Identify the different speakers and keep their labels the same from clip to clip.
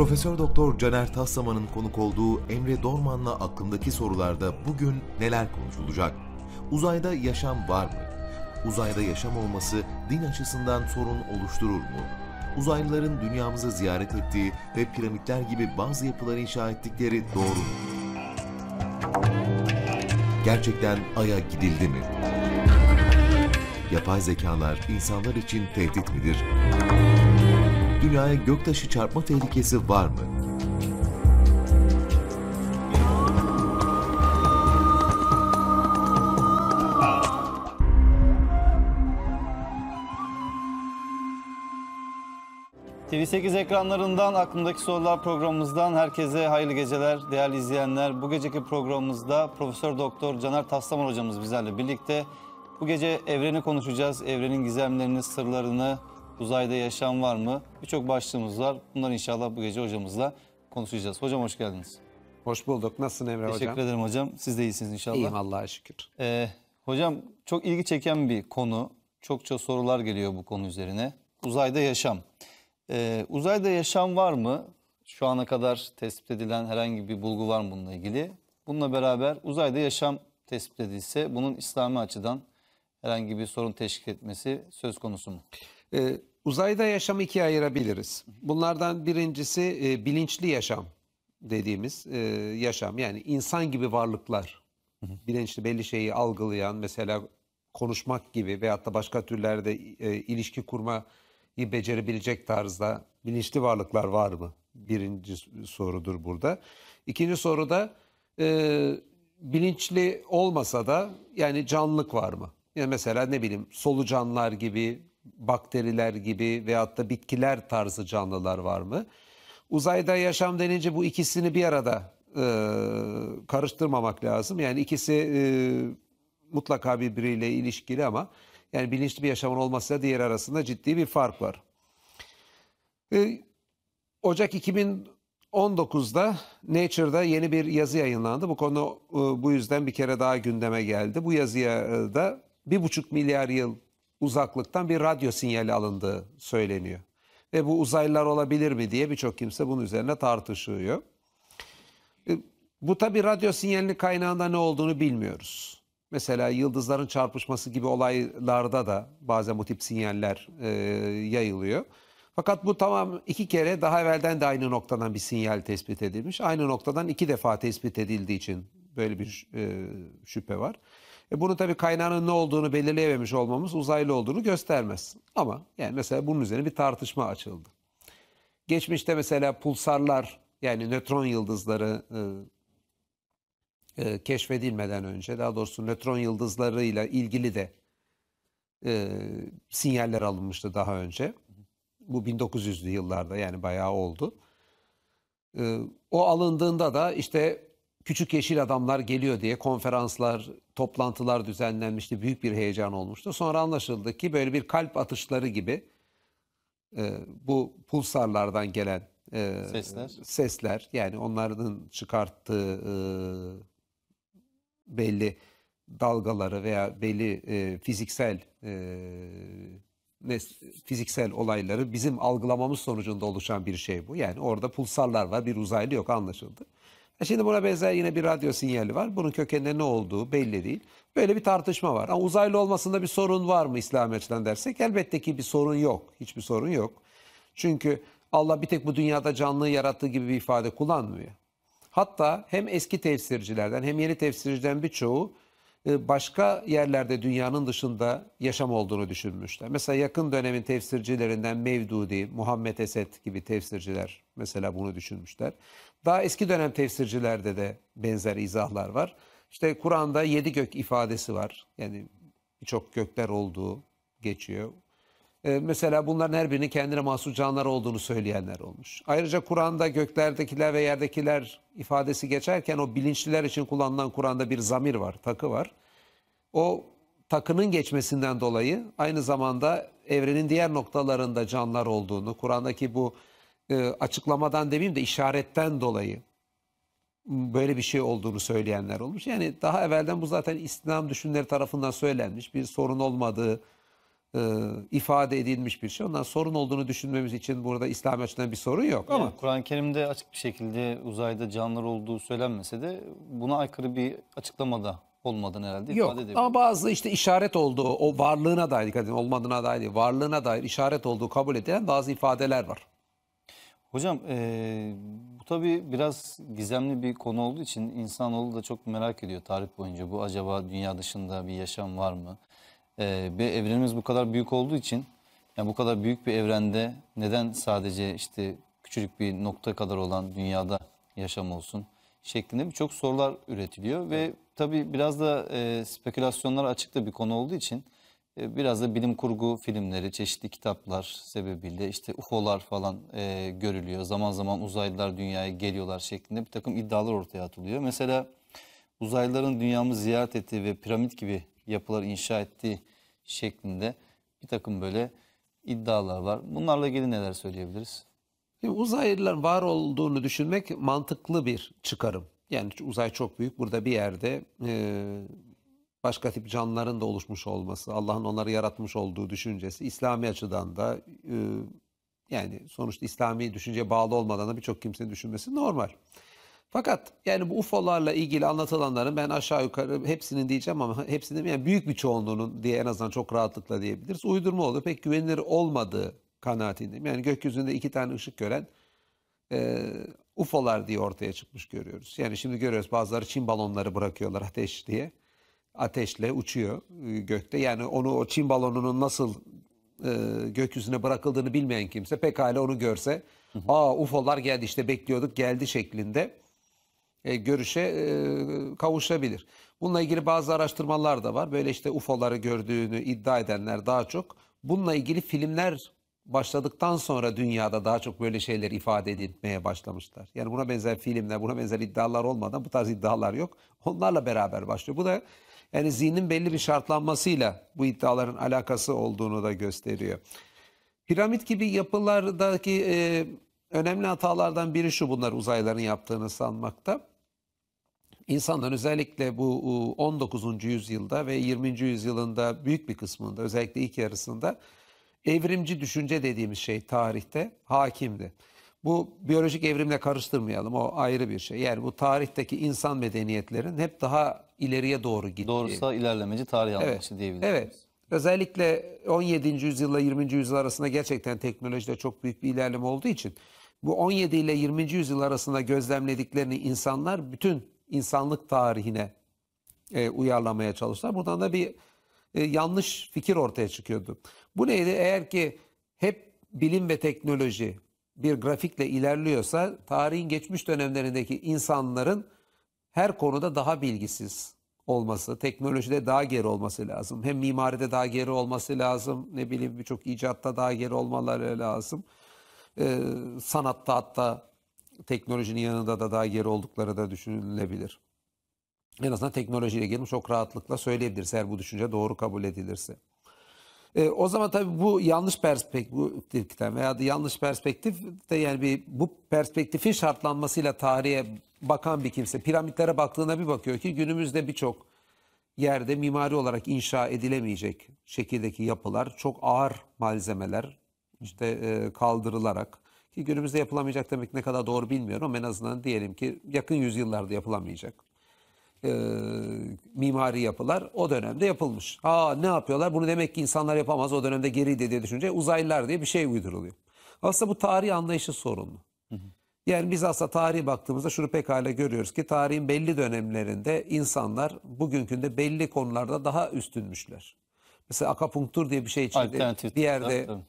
Speaker 1: Profesör Doktor Caner Taslaman'ın konuk olduğu Emre Dorman'la aklımdaki sorularda bugün neler konuşulacak?
Speaker 2: Uzayda yaşam var mı? Uzayda yaşam olması din açısından sorun oluşturur mu? Uzaylıların dünyamızı ziyaret ettiği ve piramitler gibi bazı yapıları inşa ettikleri doğru mu? Gerçekten Ay'a gidildi mi? Yapay zekalar insanlar için tehdit midir? dünyaya göktaşı çarpma tehlikesi var mı? TV8 ekranlarından aklımdaki sorular programımızdan herkese hayırlı geceler değerli izleyenler. Bu geceki programımızda Profesör Doktor Caner Taslaman hocamız bizlerle birlikte. Bu gece evreni konuşacağız. Evrenin gizemlerini, sırlarını, Uzayda yaşam var mı? Birçok başlığımız var. Bunları inşallah bu gece hocamızla konuşacağız. Hocam hoş geldiniz. Hoş bulduk. Nasılsın Emre Teşekkür hocam? Teşekkür ederim hocam. Siz de iyisiniz inşallah. İyiyim Allah'a şükür. Ee, hocam çok ilgi çeken bir konu. Çokça sorular geliyor bu konu üzerine. Uzayda yaşam. Ee, uzayda yaşam var mı? Şu ana kadar tespit edilen herhangi bir bulgu var mı bununla ilgili? Bununla beraber uzayda yaşam tespit edilse bunun İslami açıdan herhangi bir sorun teşkil etmesi söz konusu mu? Ee, Uzayda yaşamı ikiye ayırabiliriz. Bunlardan birincisi e, bilinçli yaşam
Speaker 1: dediğimiz e, yaşam. Yani insan gibi varlıklar. Bilinçli belli şeyi algılayan mesela konuşmak gibi veyahut da başka türlerde e, ilişki kurmayı becerebilecek tarzda bilinçli varlıklar var mı? Birinci sorudur burada. İkinci soruda e, bilinçli olmasa da yani canlılık var mı? Yani mesela ne bileyim solucanlar gibi bakteriler gibi veyahut da bitkiler tarzı canlılar var mı? Uzayda yaşam denince bu ikisini bir arada e, karıştırmamak lazım. Yani ikisi e, mutlaka birbiriyle ilişkili ama yani bilinçli bir yaşamın olmasıyla diğer arasında ciddi bir fark var. E, Ocak 2019'da Nature'da yeni bir yazı yayınlandı. Bu konu e, bu yüzden bir kere daha gündeme geldi. Bu yazıya e, da bir buçuk milyar yıl uzaklıktan bir radyo sinyali alındığı söyleniyor. Ve bu uzaylılar olabilir mi diye birçok kimse bunun üzerine tartışıyor. E, bu tabi radyo sinyalinin kaynağında ne olduğunu bilmiyoruz. Mesela yıldızların çarpışması gibi olaylarda da bazen bu tip sinyaller e, yayılıyor. Fakat bu tamam iki kere daha evvelden de aynı noktadan bir sinyal tespit edilmiş. Aynı noktadan iki defa tespit edildiği için böyle bir e, şüphe var. E bunun tabii kaynağının ne olduğunu belirleyememiş olmamız uzaylı olduğunu göstermez. Ama yani mesela bunun üzerine bir tartışma açıldı. Geçmişte mesela pulsarlar yani nötron yıldızları e, e, keşfedilmeden önce daha doğrusu nötron yıldızlarıyla ilgili de e, sinyaller alınmıştı daha önce. Bu 1900'lü yıllarda yani bayağı oldu. E, o alındığında da işte küçük yeşil adamlar geliyor diye konferanslar, toplantılar düzenlenmişti. Büyük bir heyecan olmuştu. Sonra anlaşıldı ki böyle bir kalp atışları gibi e, bu pulsarlardan gelen e, sesler. sesler yani onların çıkarttığı e, belli dalgaları veya belli e, fiziksel e, ne, fiziksel olayları bizim algılamamız sonucunda oluşan bir şey bu. Yani orada pulsarlar var bir uzaylı yok anlaşıldı. E şimdi buna benzer yine bir radyo sinyali var. Bunun kökeninde ne olduğu belli değil. Böyle bir tartışma var. Ama uzaylı olmasında bir sorun var mı İslam açıdan dersek? Elbette ki bir sorun yok. Hiçbir sorun yok. Çünkü Allah bir tek bu dünyada canlıyı yarattığı gibi bir ifade kullanmıyor. Hatta hem eski tefsircilerden hem yeni tefsircilerden birçoğu e, başka yerlerde dünyanın dışında yaşam olduğunu düşünmüşler. Mesela yakın dönemin tefsircilerinden Mevdudi, Muhammed Esed gibi tefsirciler mesela bunu düşünmüşler. Daha eski dönem tefsircilerde de benzer izahlar var. İşte Kur'an'da yedi gök ifadesi var. Yani birçok gökler olduğu geçiyor. Ee, mesela bunların her birinin kendine mahsus canlar olduğunu söyleyenler olmuş. Ayrıca Kur'an'da göklerdekiler ve yerdekiler ifadesi geçerken o bilinçliler için kullanılan Kur'an'da bir zamir var, takı var. O takının geçmesinden dolayı aynı zamanda evrenin diğer noktalarında canlar olduğunu, Kur'an'daki bu e, açıklamadan demeyeyim de işaretten dolayı böyle bir şey olduğunu söyleyenler olmuş. Yani daha evvelden bu zaten İslam düşünleri tarafından söylenmiş bir sorun olmadığı e, ifade edilmiş bir şey. Ondan sorun olduğunu düşünmemiz için burada İslam açısından bir sorun yok ama.
Speaker 2: Kur'an-ı Kerim'de açık bir şekilde uzayda canlılar olduğu söylenmese de buna aykırı bir açıklamada olmadan herhalde yok, ifade ediyor Ama bazı
Speaker 1: işte işaret olduğu, o varlığına dair dikkat edin, olmadığına dair varlığına dair işaret olduğu kabul edilen bazı ifadeler var.
Speaker 2: Hocam e, bu tabi biraz gizemli bir konu olduğu için insanoğlu da çok merak ediyor tarih boyunca. Bu acaba dünya dışında bir yaşam var mı? e, ee, bir evrenimiz bu kadar büyük olduğu için yani bu kadar büyük bir evrende neden sadece işte küçücük bir nokta kadar olan dünyada yaşam olsun şeklinde birçok sorular üretiliyor ve tabii biraz da e, spekülasyonlara açık da bir konu olduğu için e, biraz da bilim kurgu filmleri, çeşitli kitaplar sebebiyle işte UFO'lar falan e, görülüyor. Zaman zaman uzaylılar dünyaya geliyorlar şeklinde bir takım iddialar ortaya atılıyor. Mesela uzaylıların dünyamızı ziyaret ettiği ve piramit gibi yapılar inşa ettiği şeklinde bir takım böyle iddialar var. Bunlarla ilgili neler söyleyebiliriz? Şimdi e, var olduğunu düşünmek mantıklı
Speaker 1: bir çıkarım. Yani uzay çok büyük. Burada bir yerde e, başka tip canlıların da oluşmuş olması, Allah'ın onları yaratmış olduğu düşüncesi İslami açıdan da e, yani sonuçta İslami düşünceye bağlı olmadan da birçok kimsenin düşünmesi normal. Fakat yani bu UFO'larla ilgili anlatılanların ben aşağı yukarı hepsinin diyeceğim ama hepsinin yani büyük bir çoğunluğunun diye en azından çok rahatlıkla diyebiliriz. Uydurma olduğu pek güvenilir olmadığı kanaatindeyim. Yani gökyüzünde iki tane ışık gören e, UFO'lar diye ortaya çıkmış görüyoruz. Yani şimdi görüyoruz bazıları Çin balonları bırakıyorlar ateş diye. Ateşle uçuyor e, gökte. Yani onu o Çin balonunun nasıl e, gökyüzüne bırakıldığını bilmeyen kimse pekala onu görse. Aa UFO'lar geldi işte bekliyorduk geldi şeklinde e, görüşe e, kavuşabilir. Bununla ilgili bazı araştırmalar da var. Böyle işte UFO'ları gördüğünü iddia edenler daha çok. Bununla ilgili filmler başladıktan sonra dünyada daha çok böyle şeyler ifade edilmeye başlamışlar. Yani buna benzer filmler, buna benzer iddialar olmadan bu tarz iddialar yok. Onlarla beraber başlıyor. Bu da yani zihnin belli bir şartlanmasıyla bu iddiaların alakası olduğunu da gösteriyor. Piramit gibi yapılardaki e, önemli hatalardan biri şu bunlar uzayların yaptığını sanmakta insanların özellikle bu 19. yüzyılda ve 20. yüzyılında büyük bir kısmında özellikle ilk yarısında evrimci düşünce dediğimiz şey tarihte hakimdi. Bu biyolojik evrimle karıştırmayalım o ayrı bir şey. Yani bu tarihteki insan medeniyetlerin hep daha ileriye doğru gittiği. Doğrusa ilerlemeci tarih
Speaker 2: evet. diyebiliriz. Evet.
Speaker 1: Özellikle 17. yüzyılla 20. yüzyıl arasında gerçekten teknolojide çok büyük bir ilerleme olduğu için bu 17 ile 20. yüzyıl arasında gözlemlediklerini insanlar bütün insanlık tarihine e, uyarlamaya çalıştılar. Buradan da bir e, yanlış fikir ortaya çıkıyordu. Bu neydi? Eğer ki hep bilim ve teknoloji bir grafikle ilerliyorsa tarihin geçmiş dönemlerindeki insanların her konuda daha bilgisiz olması, teknolojide daha geri olması lazım. Hem mimaride daha geri olması lazım, ne bileyim birçok icatta daha geri olmaları lazım. Ee, sanatta hatta teknolojinin yanında da daha geri oldukları da düşünülebilir. En azından teknolojiyle gelip çok rahatlıkla söyleyebiliriz eğer bu düşünce doğru kabul edilirse. E, o zaman tabii bu yanlış perspektiften veya da yanlış perspektif de yani bir bu perspektifin şartlanmasıyla tarihe bakan bir kimse piramitlere baktığına bir bakıyor ki günümüzde birçok yerde mimari olarak inşa edilemeyecek şekildeki yapılar çok ağır malzemeler işte e, kaldırılarak ki günümüzde yapılamayacak demek ne kadar doğru bilmiyorum ama en azından diyelim ki yakın yüzyıllarda yapılamayacak e, mimari yapılar o dönemde yapılmış. Ha ne yapıyorlar? Bunu demek ki insanlar yapamaz o dönemde geriydi diye düşünce uzaylılar diye bir şey uyduruluyor. Aslında bu tarih anlayışı sorunlu. Hı hı. Yani biz aslında tarihe baktığımızda şunu pekala görüyoruz ki tarihin belli dönemlerinde insanlar bugünkünde belli konularda daha üstünmüşler. Mesela akapunktur diye bir şey için bir yerde tabii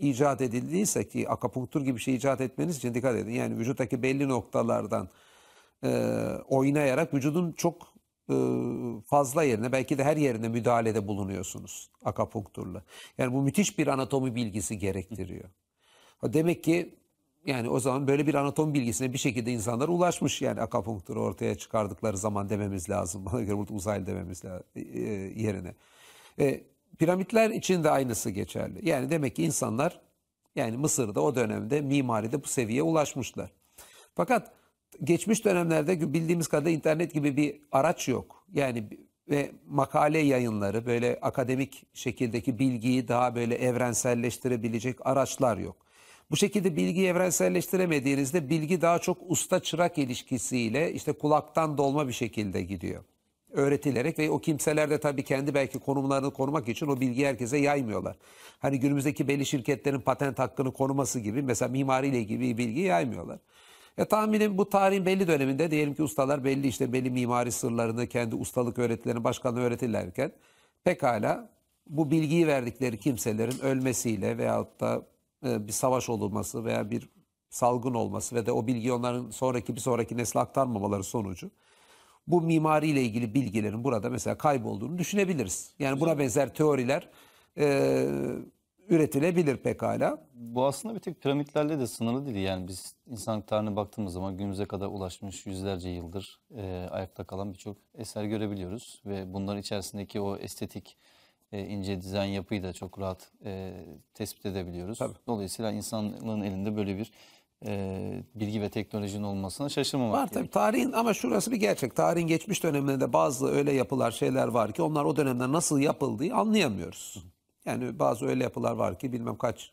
Speaker 1: icat edildiyse ki akapunktur gibi bir şey icat etmeniz için dikkat edin. Yani vücuttaki belli noktalardan e, oynayarak vücudun çok e, fazla yerine belki de her yerine müdahalede bulunuyorsunuz akapunkturla. Yani bu müthiş bir anatomi bilgisi gerektiriyor. Demek ki yani o zaman böyle bir anatomi bilgisine bir şekilde insanlar ulaşmış yani akapunkturu ortaya çıkardıkları zaman dememiz lazım. Bana göre burada uzaylı dememiz lazım, e, e, yerine. E, Piramitler için de aynısı geçerli. Yani demek ki insanlar yani Mısır'da o dönemde mimaride bu seviyeye ulaşmışlar. Fakat geçmiş dönemlerde bildiğimiz kadarıyla internet gibi bir araç yok. Yani ve makale yayınları böyle akademik şekildeki bilgiyi daha böyle evrenselleştirebilecek araçlar yok. Bu şekilde bilgiyi evrenselleştiremediğinizde bilgi daha çok usta çırak ilişkisiyle işte kulaktan dolma bir şekilde gidiyor öğretilerek ve o kimseler de tabii kendi belki konumlarını korumak için o bilgiyi herkese yaymıyorlar. Hani günümüzdeki belli şirketlerin patent hakkını koruması gibi mesela mimariyle gibi bilgi yaymıyorlar. E tahminim bu tarihin belli döneminde diyelim ki ustalar belli işte belli mimari sırlarını kendi ustalık öğretilerini başkanı öğretirlerken pekala bu bilgiyi verdikleri kimselerin ölmesiyle veyahut da e, bir savaş olması veya bir salgın olması ve de o bilgi onların sonraki bir sonraki nesle aktarmamaları sonucu bu mimariyle ilgili bilgilerin burada mesela kaybolduğunu düşünebiliriz. Yani buna benzer teoriler e, üretilebilir pekala.
Speaker 2: Bu aslında bir tek piramitlerle de sınırlı değil. Yani biz insan tarihine baktığımız zaman günümüze kadar ulaşmış yüzlerce yıldır e, ayakta kalan birçok eser görebiliyoruz. Ve bunların içerisindeki o estetik e, ince dizayn yapıyı da çok rahat e, tespit edebiliyoruz. Tabii. Dolayısıyla insanlığın elinde böyle bir e, bilgi ve teknolojinin olmasına şaşırmamak var, gerekiyor. Tabii, tarihin ama şurası bir gerçek.
Speaker 1: Tarihin geçmiş
Speaker 2: dönemlerinde bazı
Speaker 1: öyle yapılar şeyler
Speaker 2: var ki onlar o dönemde
Speaker 1: nasıl yapıldığı anlayamıyoruz. Yani bazı öyle yapılar var ki bilmem kaç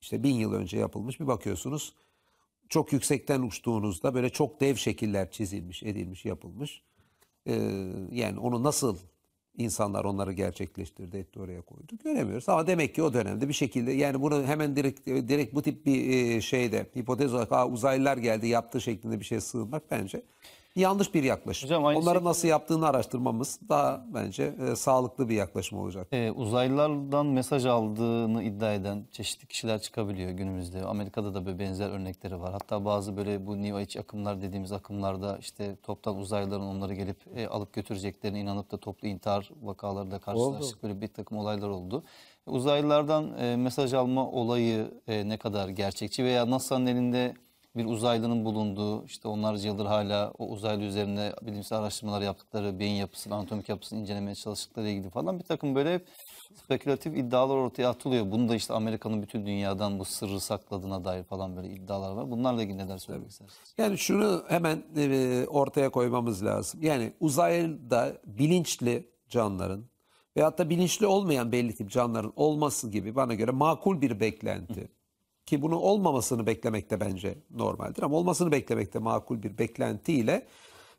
Speaker 1: işte bin yıl önce yapılmış bir bakıyorsunuz çok yüksekten uçtuğunuzda böyle çok dev şekiller çizilmiş, edilmiş, yapılmış. Ee, yani onu nasıl insanlar onları gerçekleştirdi, etti oraya koydu. Göremiyoruz ama demek ki o dönemde bir şekilde yani bunu hemen direkt direkt bu tip bir e, şeyde hipotez olarak uzaylılar geldi yaptığı şeklinde bir şey sığınmak bence yanlış bir yaklaşım. Hocam, Onları şekilde... nasıl yaptığını araştırmamız daha bence e, sağlıklı bir yaklaşım olacak.
Speaker 2: E, uzaylılardan mesaj aldığını iddia eden çeşitli kişiler çıkabiliyor günümüzde. Amerika'da da böyle benzer örnekleri var. Hatta bazı böyle bu New Age akımlar dediğimiz akımlarda işte toptan uzaylıların onları gelip e, alıp götüreceklerine inanıp da toplu intihar vakaları da karşılaştık. Böyle bir takım olaylar oldu. Uzaylılardan e, mesaj alma olayı e, ne kadar gerçekçi veya NASA'nın elinde bir uzaylının bulunduğu, işte onlarca yıldır hala o uzaylı üzerine bilimsel araştırmalar yaptıkları, beyin yapısını, anatomik yapısını incelemeye çalıştıkları ilgili falan bir takım böyle spekülatif iddialar ortaya atılıyor. Bunu da işte Amerika'nın bütün dünyadan bu sırrı sakladığına dair falan böyle iddialar var. Bunlarla ilgili neler söylemek istersiniz? Yani şunu hemen
Speaker 1: e, ortaya koymamız lazım. Yani uzayda bilinçli canlıların veyahut da bilinçli olmayan belli tip canlıların olması gibi bana göre makul bir beklenti ki bunu olmamasını beklemek de bence normaldir ama olmasını beklemek de makul bir beklentiyle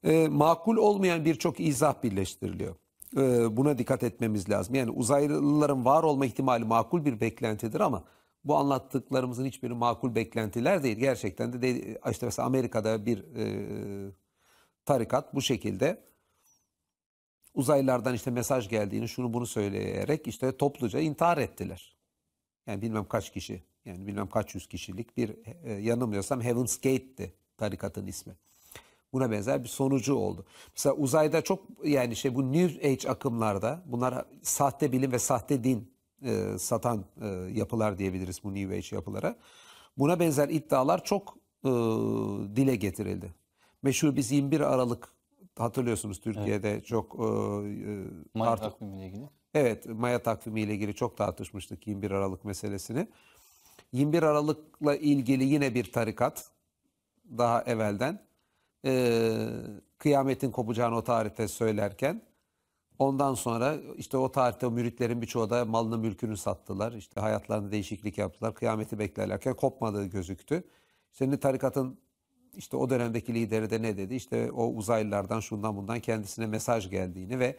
Speaker 1: e, makul olmayan birçok izah birleştiriliyor. E, buna dikkat etmemiz lazım. Yani uzaylıların var olma ihtimali makul bir beklentidir ama bu anlattıklarımızın hiçbiri makul beklentiler değil. Gerçekten de değil. işte mesela Amerika'da bir e, tarikat bu şekilde uzaylılardan işte mesaj geldiğini şunu bunu söyleyerek işte topluca intihar ettiler. Yani bilmem kaç kişi, yani bilmem kaç yüz kişilik bir e, yanılmıyorsam Heaven's Gate'ti tarikatın ismi. Buna benzer bir sonucu oldu. Mesela uzayda çok yani şey bu New Age akımlarda bunlar sahte bilim ve sahte din e, satan e, yapılar diyebiliriz bu New Age yapılara. Buna benzer iddialar çok e, dile getirildi. Meşhur biz 21 Aralık hatırlıyorsunuz Türkiye'de evet. çok e, e Maya artık, takvimiyle ilgili. Evet Maya takvimiyle ile ilgili çok tartışmıştık 21 Aralık meselesini. 21 Aralık'la ilgili yine bir tarikat daha evvelden e, kıyametin kopacağını o tarihte söylerken ondan sonra işte o tarihte o müritlerin birçoğu da malını mülkünü sattılar. İşte hayatlarında değişiklik yaptılar. Kıyameti beklerlerken kopmadığı gözüktü. Senin tarikatın işte o dönemdeki lideri de ne dedi? İşte o uzaylılardan şundan bundan kendisine mesaj geldiğini ve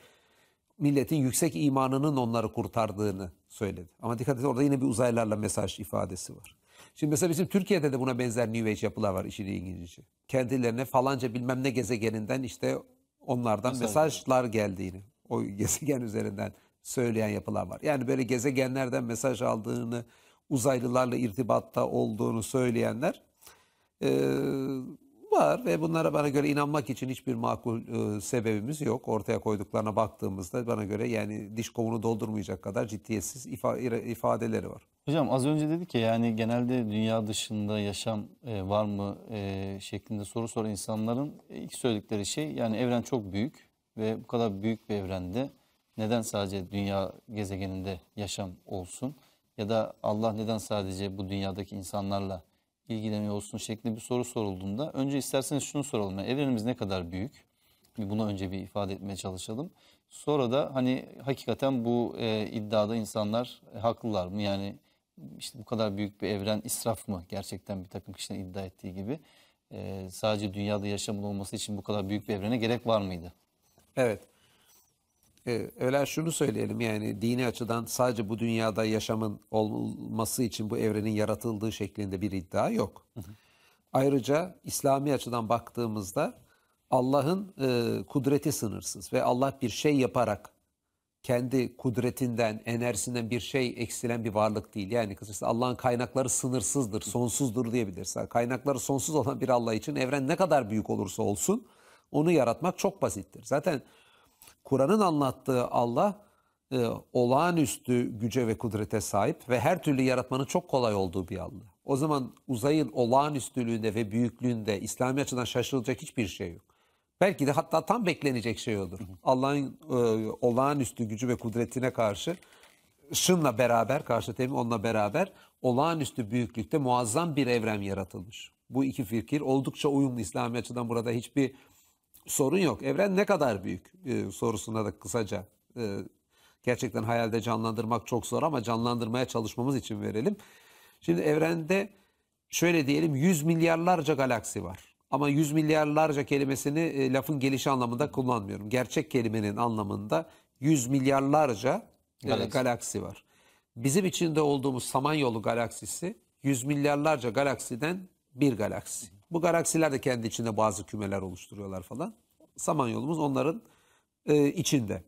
Speaker 1: milletin yüksek imanının onları kurtardığını söyledi. Ama dikkat edin orada yine bir uzaylarla mesaj ifadesi var. Şimdi mesela bizim Türkiye'de de buna benzer New Age yapılar var işin İngilizce Kendilerine falanca bilmem ne gezegeninden işte onlardan mesaj. mesajlar geldiğini, o gezegen üzerinden söyleyen yapılar var. Yani böyle gezegenlerden mesaj aldığını, uzaylılarla irtibatta olduğunu söyleyenler... Ee, Var ve bunlara bana göre inanmak için hiçbir makul e, sebebimiz yok. Ortaya koyduklarına baktığımızda bana göre yani diş kovunu doldurmayacak kadar ciddiyetsiz ifa ifadeleri var.
Speaker 2: Hocam az önce dedi ki yani genelde dünya dışında yaşam e, var mı e, şeklinde soru soran insanların ilk söyledikleri şey yani evren çok büyük ve bu kadar büyük bir evrende neden sadece dünya gezegeninde yaşam olsun ya da Allah neden sadece bu dünyadaki insanlarla ilgileniyor olsun şeklinde bir soru sorulduğunda önce isterseniz şunu soralım. Yani evrenimiz ne kadar büyük? bir Bunu önce bir ifade etmeye çalışalım. Sonra da hani hakikaten bu e, iddiada insanlar e, haklılar mı? Yani işte bu kadar büyük bir evren israf mı? Gerçekten bir takım kişinin iddia ettiği gibi. E, sadece dünyada yaşamın olması için bu kadar büyük bir evrene gerek var mıydı? Evet. E, ee, öyle şunu
Speaker 1: söyleyelim yani dini açıdan sadece bu dünyada yaşamın olması için bu evrenin yaratıldığı şeklinde bir iddia yok. Ayrıca İslami açıdan baktığımızda Allah'ın e, kudreti sınırsız ve Allah bir şey yaparak kendi kudretinden, enerjisinden bir şey eksilen bir varlık değil. Yani kısacası Allah'ın kaynakları sınırsızdır, sonsuzdur diyebilirsin. Kaynakları sonsuz olan bir Allah için evren ne kadar büyük olursa olsun onu yaratmak çok basittir. Zaten Kur'an'ın anlattığı Allah e, olağanüstü güce ve kudrete sahip ve her türlü yaratmanın çok kolay olduğu bir Allah. O zaman uzayın olağanüstülüğünde ve büyüklüğünde İslami açıdan şaşılacak hiçbir şey yok. Belki de hatta tam beklenecek şey olur. Allah'ın e, olağanüstü gücü ve kudretine karşı şınla beraber, karşı temin onunla beraber olağanüstü büyüklükte muazzam bir evren yaratılmış. Bu iki fikir oldukça uyumlu İslami açıdan burada hiçbir sorun yok. Evren ne kadar büyük e, sorusuna da kısaca e, gerçekten hayalde canlandırmak çok zor ama canlandırmaya çalışmamız için verelim. Şimdi evrende şöyle diyelim 100 milyarlarca galaksi var. Ama 100 milyarlarca kelimesini e, lafın gelişi anlamında kullanmıyorum. Gerçek kelimenin anlamında 100 milyarlarca E, galaksi var. Bizim içinde olduğumuz Samanyolu galaksisi 100 milyarlarca galaksiden bir galaksi. Bu galaksiler de kendi içinde bazı kümeler oluşturuyorlar falan. Samanyolumuz onların e, içinde.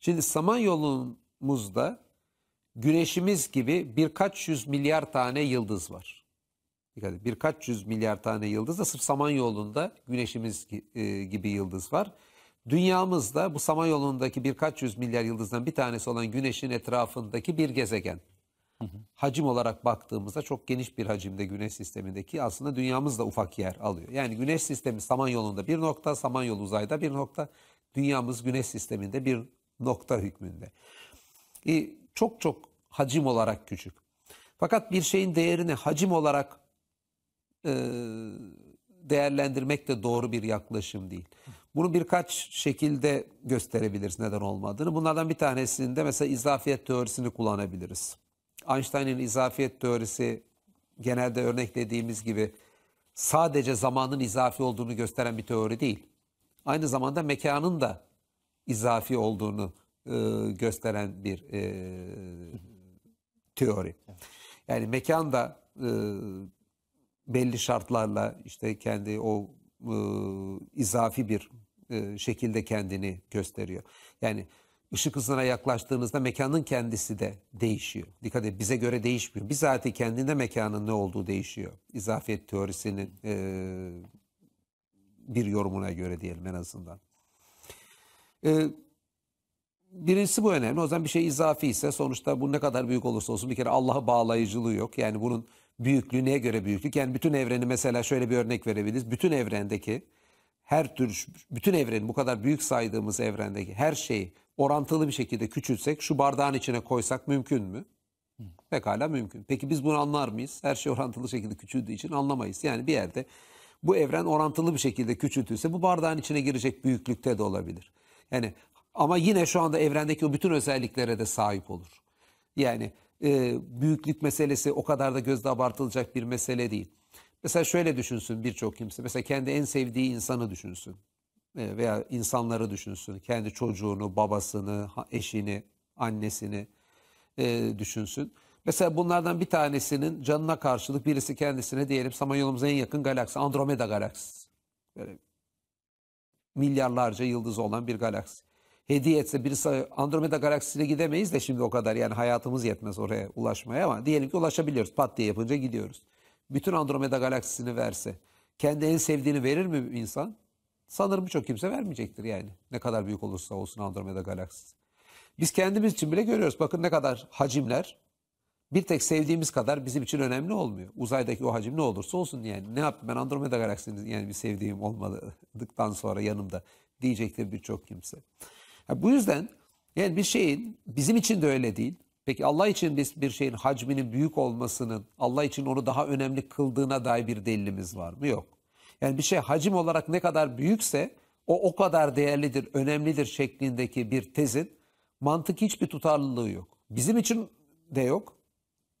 Speaker 1: Şimdi Samanyolumuzda güneşimiz gibi birkaç yüz milyar tane yıldız var. birkaç yüz milyar tane yıldız da sırf Samanyolu'nda güneşimiz e, gibi yıldız var. Dünyamız da bu Samanyolu'ndaki birkaç yüz milyar yıldızdan bir tanesi olan güneşin etrafındaki bir gezegen. Hacim olarak baktığımızda çok geniş bir hacimde güneş sistemindeki aslında dünyamız da ufak yer alıyor. Yani güneş sistemi Samanyolu'nda bir nokta, Samanyolu uzayda bir nokta, dünyamız güneş sisteminde bir nokta hükmünde. E, çok çok hacim olarak küçük. Fakat bir şeyin değerini hacim olarak e, değerlendirmek de doğru bir yaklaşım değil. Bunu birkaç şekilde gösterebiliriz neden olmadığını. Bunlardan bir tanesinde mesela izafiyet teorisini kullanabiliriz. Einstein'ın izafiyet teorisi genelde örneklediğimiz gibi sadece zamanın izafi olduğunu gösteren bir teori değil. Aynı zamanda mekanın da izafi olduğunu e, gösteren bir e, teori. Yani mekan da e, belli şartlarla işte kendi o e, izafi bir e, şekilde kendini gösteriyor. Yani Işık hızına yaklaştığınızda mekanın kendisi de değişiyor. Dikkat edin bize göre değişmiyor. Bizzat kendinde mekanın ne olduğu değişiyor. İzafiyet teorisinin e, bir yorumuna göre diyelim en azından. E, birincisi bu önemli. O zaman bir şey izafi ise sonuçta bu ne kadar büyük olursa olsun bir kere Allah'a bağlayıcılığı yok. Yani bunun büyüklüğü neye göre büyüklük? Yani bütün evreni mesela şöyle bir örnek verebiliriz. Bütün evrendeki her tür, bütün evreni bu kadar büyük saydığımız evrendeki her şeyi orantılı bir şekilde küçültsek, şu bardağın içine koysak mümkün mü? Hı. Pekala mümkün. Peki biz bunu anlar mıyız? Her şey orantılı şekilde küçüldüğü için anlamayız. Yani bir yerde bu evren orantılı bir şekilde küçültülse bu bardağın içine girecek büyüklükte de olabilir. Yani ama yine şu anda evrendeki o bütün özelliklere de sahip olur. Yani e, büyüklük meselesi o kadar da gözde abartılacak bir mesele değil. Mesela şöyle düşünsün birçok kimse. Mesela kendi en sevdiği insanı düşünsün. E, veya insanları düşünsün. Kendi çocuğunu, babasını, eşini, annesini e, düşünsün. Mesela bunlardan bir tanesinin canına karşılık birisi kendisine diyelim Samanyolumuza en yakın galaksi Andromeda galaksisi. Böyle milyarlarca yıldız olan bir galaksi. Hediye etse birisi Andromeda galaksisine gidemeyiz de şimdi o kadar yani hayatımız yetmez oraya ulaşmaya ama diyelim ki ulaşabiliyoruz pat diye yapınca gidiyoruz. Bütün Andromeda galaksisini verse kendi en sevdiğini verir mi insan? sanırım birçok kimse vermeyecektir yani. Ne kadar büyük olursa olsun Andromeda galaksisi. Biz kendimiz için bile görüyoruz. Bakın ne kadar hacimler bir tek sevdiğimiz kadar bizim için önemli olmuyor. Uzaydaki o hacim ne olursa olsun yani. Ne yaptım ben Andromeda Galaksisini yani bir sevdiğim olmadıktan sonra yanımda diyecektir birçok kimse. Yani bu yüzden yani bir şeyin bizim için de öyle değil. Peki Allah için biz bir şeyin hacminin büyük olmasının Allah için onu daha önemli kıldığına dair bir delilimiz var mı? Yok. Yani bir şey hacim olarak ne kadar büyükse o o kadar değerlidir, önemlidir şeklindeki bir tezin mantık hiçbir tutarlılığı yok. Bizim için de yok.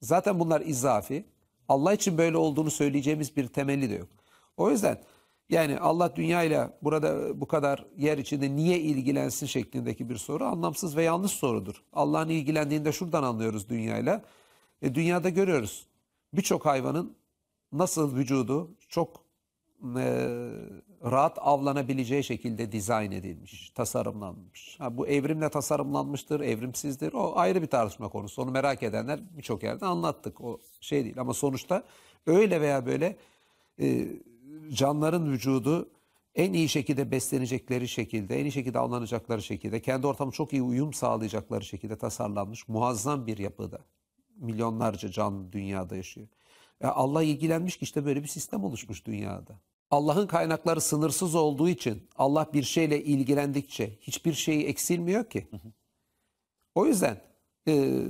Speaker 1: Zaten bunlar izafi. Allah için böyle olduğunu söyleyeceğimiz bir temeli de yok. O yüzden yani Allah dünyayla burada bu kadar yer içinde niye ilgilensin şeklindeki bir soru anlamsız ve yanlış sorudur. Allah'ın ilgilendiğinde şuradan anlıyoruz dünyayla. E, dünyada görüyoruz. Birçok hayvanın nasıl vücudu çok e, rahat avlanabileceği şekilde dizayn edilmiş, tasarımlanmış. Ha, bu evrimle tasarımlanmıştır, evrimsizdir. O ayrı bir tartışma konusu. Onu merak edenler birçok yerde anlattık. O şey değil ama sonuçta öyle veya böyle e, canların vücudu en iyi şekilde beslenecekleri şekilde, en iyi şekilde avlanacakları şekilde, kendi ortamı çok iyi uyum sağlayacakları şekilde tasarlanmış muazzam bir yapıda. Milyonlarca canlı dünyada yaşıyor. E, Allah ilgilenmiş ki işte böyle bir sistem oluşmuş dünyada. Allah'ın kaynakları sınırsız olduğu için Allah bir şeyle ilgilendikçe hiçbir şeyi eksilmiyor ki. O yüzden e,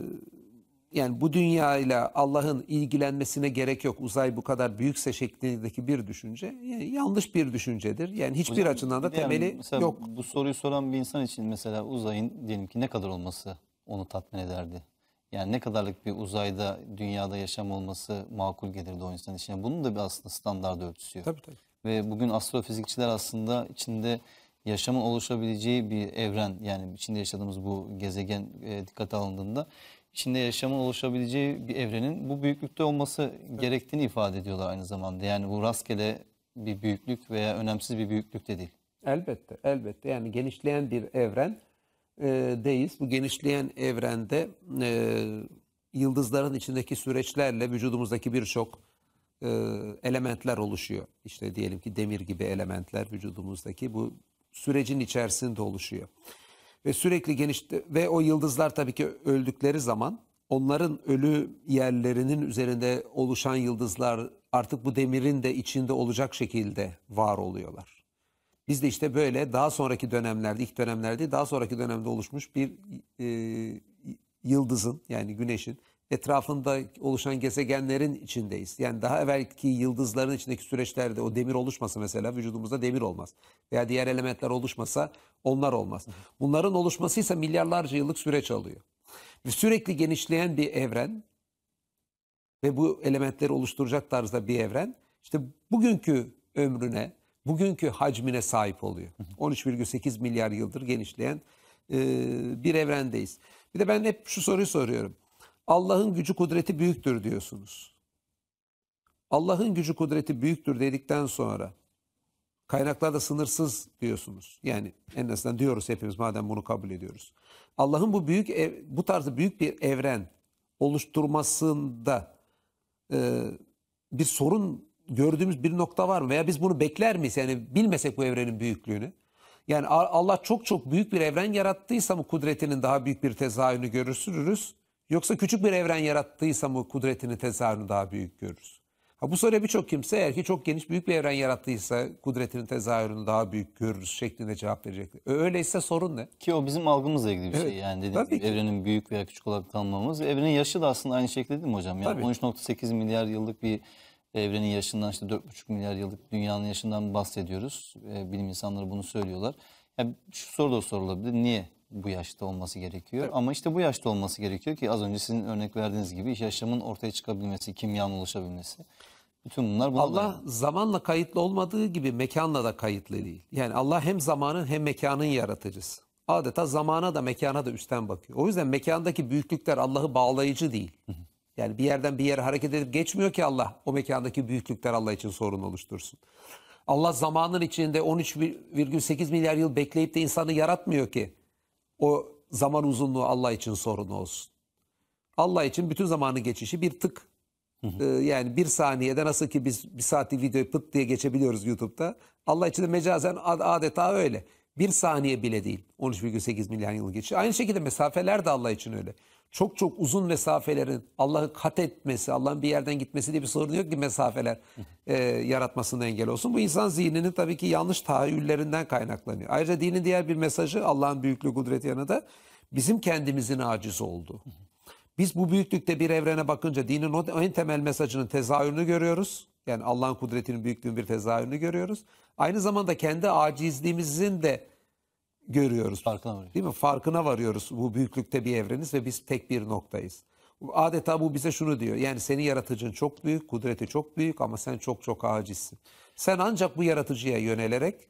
Speaker 1: yani bu dünya ile Allah'ın ilgilenmesine gerek yok. Uzay bu kadar büyükse şeklindeki bir düşünce yani e, yanlış bir düşüncedir. Yani hiçbir Hocam, açıdan da temeli yani yok.
Speaker 2: Bu soruyu soran bir insan için mesela uzayın diyelim ki ne kadar olması onu tatmin ederdi. Yani ne kadarlık bir uzayda dünyada yaşam olması makul gelirdi o insan için. Yani bunun da bir aslında standart ölçüsü yok. Tabii tabii. Ve bugün astrofizikçiler aslında içinde yaşamın oluşabileceği bir evren yani içinde yaşadığımız bu gezegen e, dikkate alındığında içinde yaşamın oluşabileceği bir evrenin bu büyüklükte olması evet. gerektiğini ifade ediyorlar aynı zamanda. Yani bu rastgele bir büyüklük veya önemsiz bir büyüklük de değil.
Speaker 1: Elbette, elbette. Yani genişleyen bir evren e, deyiz. Bu genişleyen evrende e, yıldızların içindeki süreçlerle vücudumuzdaki birçok e, elementler oluşuyor. İşte diyelim ki demir gibi elementler vücudumuzdaki bu sürecin içerisinde oluşuyor. Ve sürekli geniş ve o yıldızlar tabii ki öldükleri zaman onların ölü yerlerinin üzerinde oluşan yıldızlar artık bu demirin de içinde olacak şekilde var oluyorlar. Biz de işte böyle daha sonraki dönemlerde, ilk dönemlerde daha sonraki dönemde oluşmuş bir e, yıldızın yani güneşin etrafında oluşan gezegenlerin içindeyiz. Yani daha evvelki yıldızların içindeki süreçlerde o demir oluşmasa mesela vücudumuzda demir olmaz. Veya diğer elementler oluşmasa onlar olmaz. Bunların oluşması ise milyarlarca yıllık süreç alıyor. Ve sürekli genişleyen bir evren ve bu elementleri oluşturacak tarzda bir evren işte bugünkü ömrüne, bugünkü hacmine sahip oluyor. 13,8 milyar yıldır genişleyen bir evrendeyiz. Bir de ben hep şu soruyu soruyorum. Allah'ın gücü kudreti büyüktür diyorsunuz. Allah'ın gücü kudreti büyüktür dedikten sonra kaynaklar da sınırsız diyorsunuz. Yani en azından diyoruz hepimiz madem bunu kabul ediyoruz. Allah'ın bu büyük ev, bu tarzı büyük bir evren oluşturmasında e, bir sorun gördüğümüz bir nokta var mı? Veya biz bunu bekler miyiz? Yani bilmesek bu evrenin büyüklüğünü. Yani Allah çok çok büyük bir evren yarattıysa mı kudretinin daha büyük bir tezahürünü görürsünüz. Yoksa küçük bir evren yarattıysa mı kudretini tezahürünü daha büyük görürüz? Ha bu soruya birçok kimse eğer ki çok geniş büyük bir evren yarattıysa kudretinin tezahürünü
Speaker 2: daha büyük görürüz şeklinde cevap verecektir. Öyleyse sorun ne? Ki o bizim algımızla ilgili bir şey evet, şey yani dediğim gibi evrenin büyük veya küçük olarak tanımlamamız. Evrenin yaşı da aslında aynı şekilde değil mi hocam? Yani 13.8 milyar yıllık bir evrenin yaşından işte 4,5 milyar yıllık dünyanın yaşından bahsediyoruz. Ee, bilim insanları bunu söylüyorlar. Yani şu soru da sorulabilir. Niye bu yaşta olması gerekiyor. Evet. Ama işte bu yaşta olması gerekiyor ki az önce sizin örnek verdiğiniz gibi yaşamın ortaya çıkabilmesi, kimyanın oluşabilmesi. Bütün bunlar buna Allah dayanıyor. zamanla kayıtlı olmadığı gibi mekanla da kayıtlı
Speaker 1: değil. Yani Allah hem zamanın hem mekanın yaratıcısı. Adeta zamana da mekana da üstten bakıyor. O yüzden mekandaki büyüklükler Allah'ı bağlayıcı değil. Yani bir yerden bir yere hareket edip geçmiyor ki Allah. O mekandaki büyüklükler Allah için sorun oluştursun. Allah zamanın içinde 13,8 milyar yıl bekleyip de insanı yaratmıyor ki. O zaman uzunluğu Allah için sorun olsun. Allah için bütün zamanın geçişi bir tık. Hı hı. E, yani bir saniyede nasıl ki biz bir saatlik videoyu pıt diye geçebiliyoruz YouTube'da. Allah için de mecazen adeta öyle. Bir saniye bile değil. 13,8 milyar yıl geçişi. Aynı şekilde mesafeler de Allah için öyle çok çok uzun mesafelerin Allah'ı kat etmesi, Allah'ın bir yerden gitmesi diye bir sorun yok ki mesafeler e, yaratmasına engel olsun. Bu insan zihninin tabii ki yanlış tahayyüllerinden kaynaklanıyor. Ayrıca dinin diğer bir mesajı Allah'ın büyüklüğü kudreti yanında bizim kendimizin aciz oldu. Biz bu büyüklükte bir evrene bakınca dinin o en temel mesajının tezahürünü görüyoruz. Yani Allah'ın kudretinin büyüklüğünün bir tezahürünü görüyoruz. Aynı zamanda kendi acizliğimizin de görüyoruz. Farkına varıyoruz. Değil mi? Farkına varıyoruz bu büyüklükte bir evreniz ve biz tek bir noktayız. Adeta bu bize şunu diyor. Yani senin yaratıcın çok büyük, kudreti çok büyük ama sen çok çok acizsin. Sen ancak bu yaratıcıya yönelerek,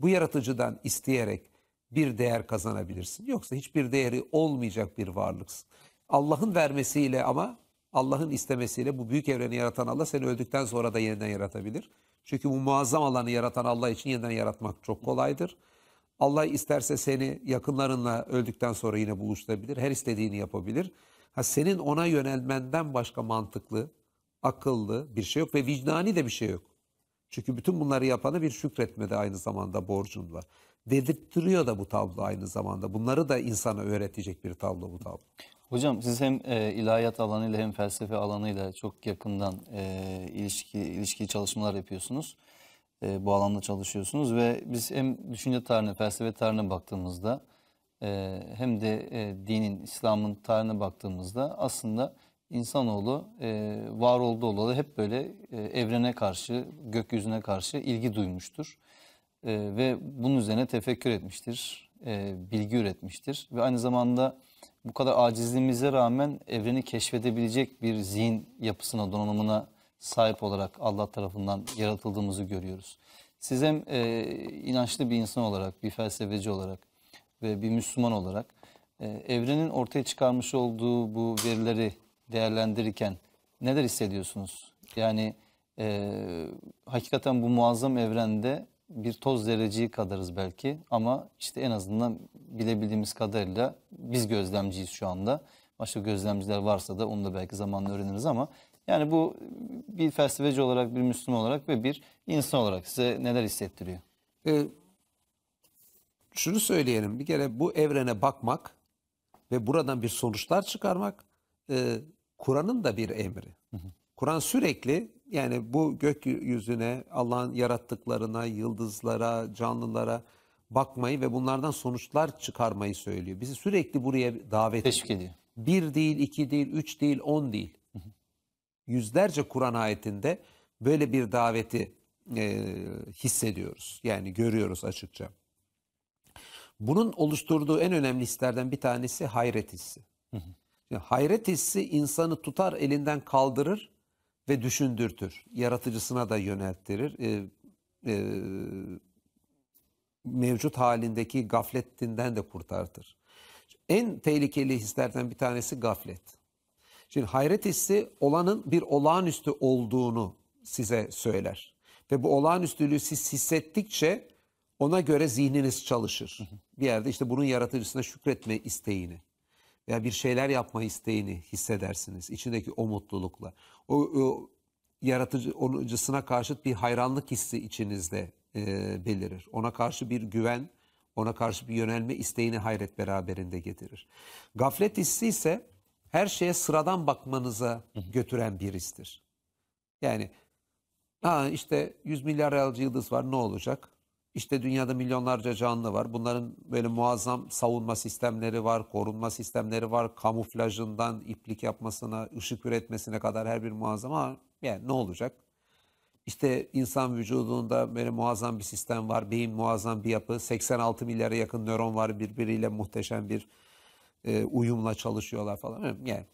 Speaker 1: bu yaratıcıdan isteyerek bir değer kazanabilirsin. Yoksa hiçbir değeri olmayacak bir varlıksın. Allah'ın vermesiyle ama Allah'ın istemesiyle bu büyük evreni yaratan Allah seni öldükten sonra da yeniden yaratabilir. Çünkü bu muazzam alanı yaratan Allah için yeniden yaratmak çok kolaydır. Allah isterse seni yakınlarınla öldükten sonra yine buluşturabilir. Her istediğini yapabilir. Ha senin ona yönelmenden başka mantıklı, akıllı bir şey yok ve vicdani de bir şey yok. Çünkü bütün bunları yapanı bir şükretmede aynı zamanda borcun var. Dedirttiriyor da bu tablo aynı zamanda. Bunları da insana öğretecek
Speaker 2: bir tablo bu tablo. Hocam siz hem e, ilahiyat alanıyla hem felsefe alanıyla çok yakından e, ilişki ilişki çalışmalar yapıyorsunuz e, bu alanda çalışıyorsunuz ve biz hem düşünce tarihine, felsefe tarihine baktığımızda e, hem de e, dinin, İslam'ın tarihine baktığımızda aslında insanoğlu e, var olduğu olalı hep böyle e, evrene karşı, gökyüzüne karşı ilgi duymuştur. E, ve bunun üzerine tefekkür etmiştir, e, bilgi üretmiştir ve aynı zamanda bu kadar acizliğimize rağmen evreni keşfedebilecek bir zihin yapısına, donanımına sahip olarak Allah tarafından yaratıldığımızı görüyoruz. Siz hem e, inançlı bir insan olarak, bir felsefeci olarak ve bir Müslüman olarak e, evrenin ortaya çıkarmış olduğu bu verileri değerlendirirken neler hissediyorsunuz? Yani e, hakikaten bu muazzam evrende bir toz dereceyi kadarız belki ama işte en azından bilebildiğimiz kadarıyla biz gözlemciyiz şu anda. Başka gözlemciler varsa da onu da belki zamanla öğreniriz ama yani bu bir felsefeci olarak, bir Müslüman olarak ve bir insan olarak size neler hissettiriyor? Ee, şunu söyleyelim. Bir kere bu evrene bakmak
Speaker 1: ve buradan bir sonuçlar çıkarmak e, Kur'an'ın da bir emri. Kur'an sürekli yani bu gökyüzüne, Allah'ın yarattıklarına, yıldızlara, canlılara bakmayı ve bunlardan sonuçlar çıkarmayı söylüyor. Bizi sürekli buraya davet ediyor. Teşvik ediyor. Bir değil, iki değil, üç değil, on değil yüzlerce Kur'an ayetinde böyle bir daveti e, hissediyoruz. Yani görüyoruz açıkça. Bunun oluşturduğu en önemli hislerden bir tanesi hayret hissi. Yani hayret hissi insanı tutar, elinden kaldırır ve düşündürtür. Yaratıcısına da yönelttirir. E, e, mevcut halindeki gafletinden de kurtartır. En tehlikeli hislerden bir tanesi gaflet. Şimdi hayret hissi olanın bir olağanüstü olduğunu size söyler. Ve bu olağanüstülüğü siz hissettikçe ona göre zihniniz çalışır. Bir yerde işte bunun yaratıcısına şükretme isteğini veya bir şeyler yapma isteğini hissedersiniz içindeki o mutlulukla. O, o yaratıcısına karşıt bir hayranlık hissi içinizde e, belirir. Ona karşı bir güven, ona karşı bir yönelme isteğini hayret beraberinde getirir. Gaflet hissi ise her şeye sıradan bakmanıza götüren birisidir. Yani ha işte 100 milyar realci yıldız var ne olacak? İşte dünyada milyonlarca canlı var. Bunların böyle muazzam savunma sistemleri var, korunma sistemleri var. Kamuflajından iplik yapmasına, ışık üretmesine kadar her bir muazzam ama yani ne olacak? İşte insan vücudunda böyle muazzam bir sistem var, beyin muazzam bir yapı, 86 milyara yakın nöron var birbiriyle muhteşem bir e, uyumla çalışıyorlar falan. Yani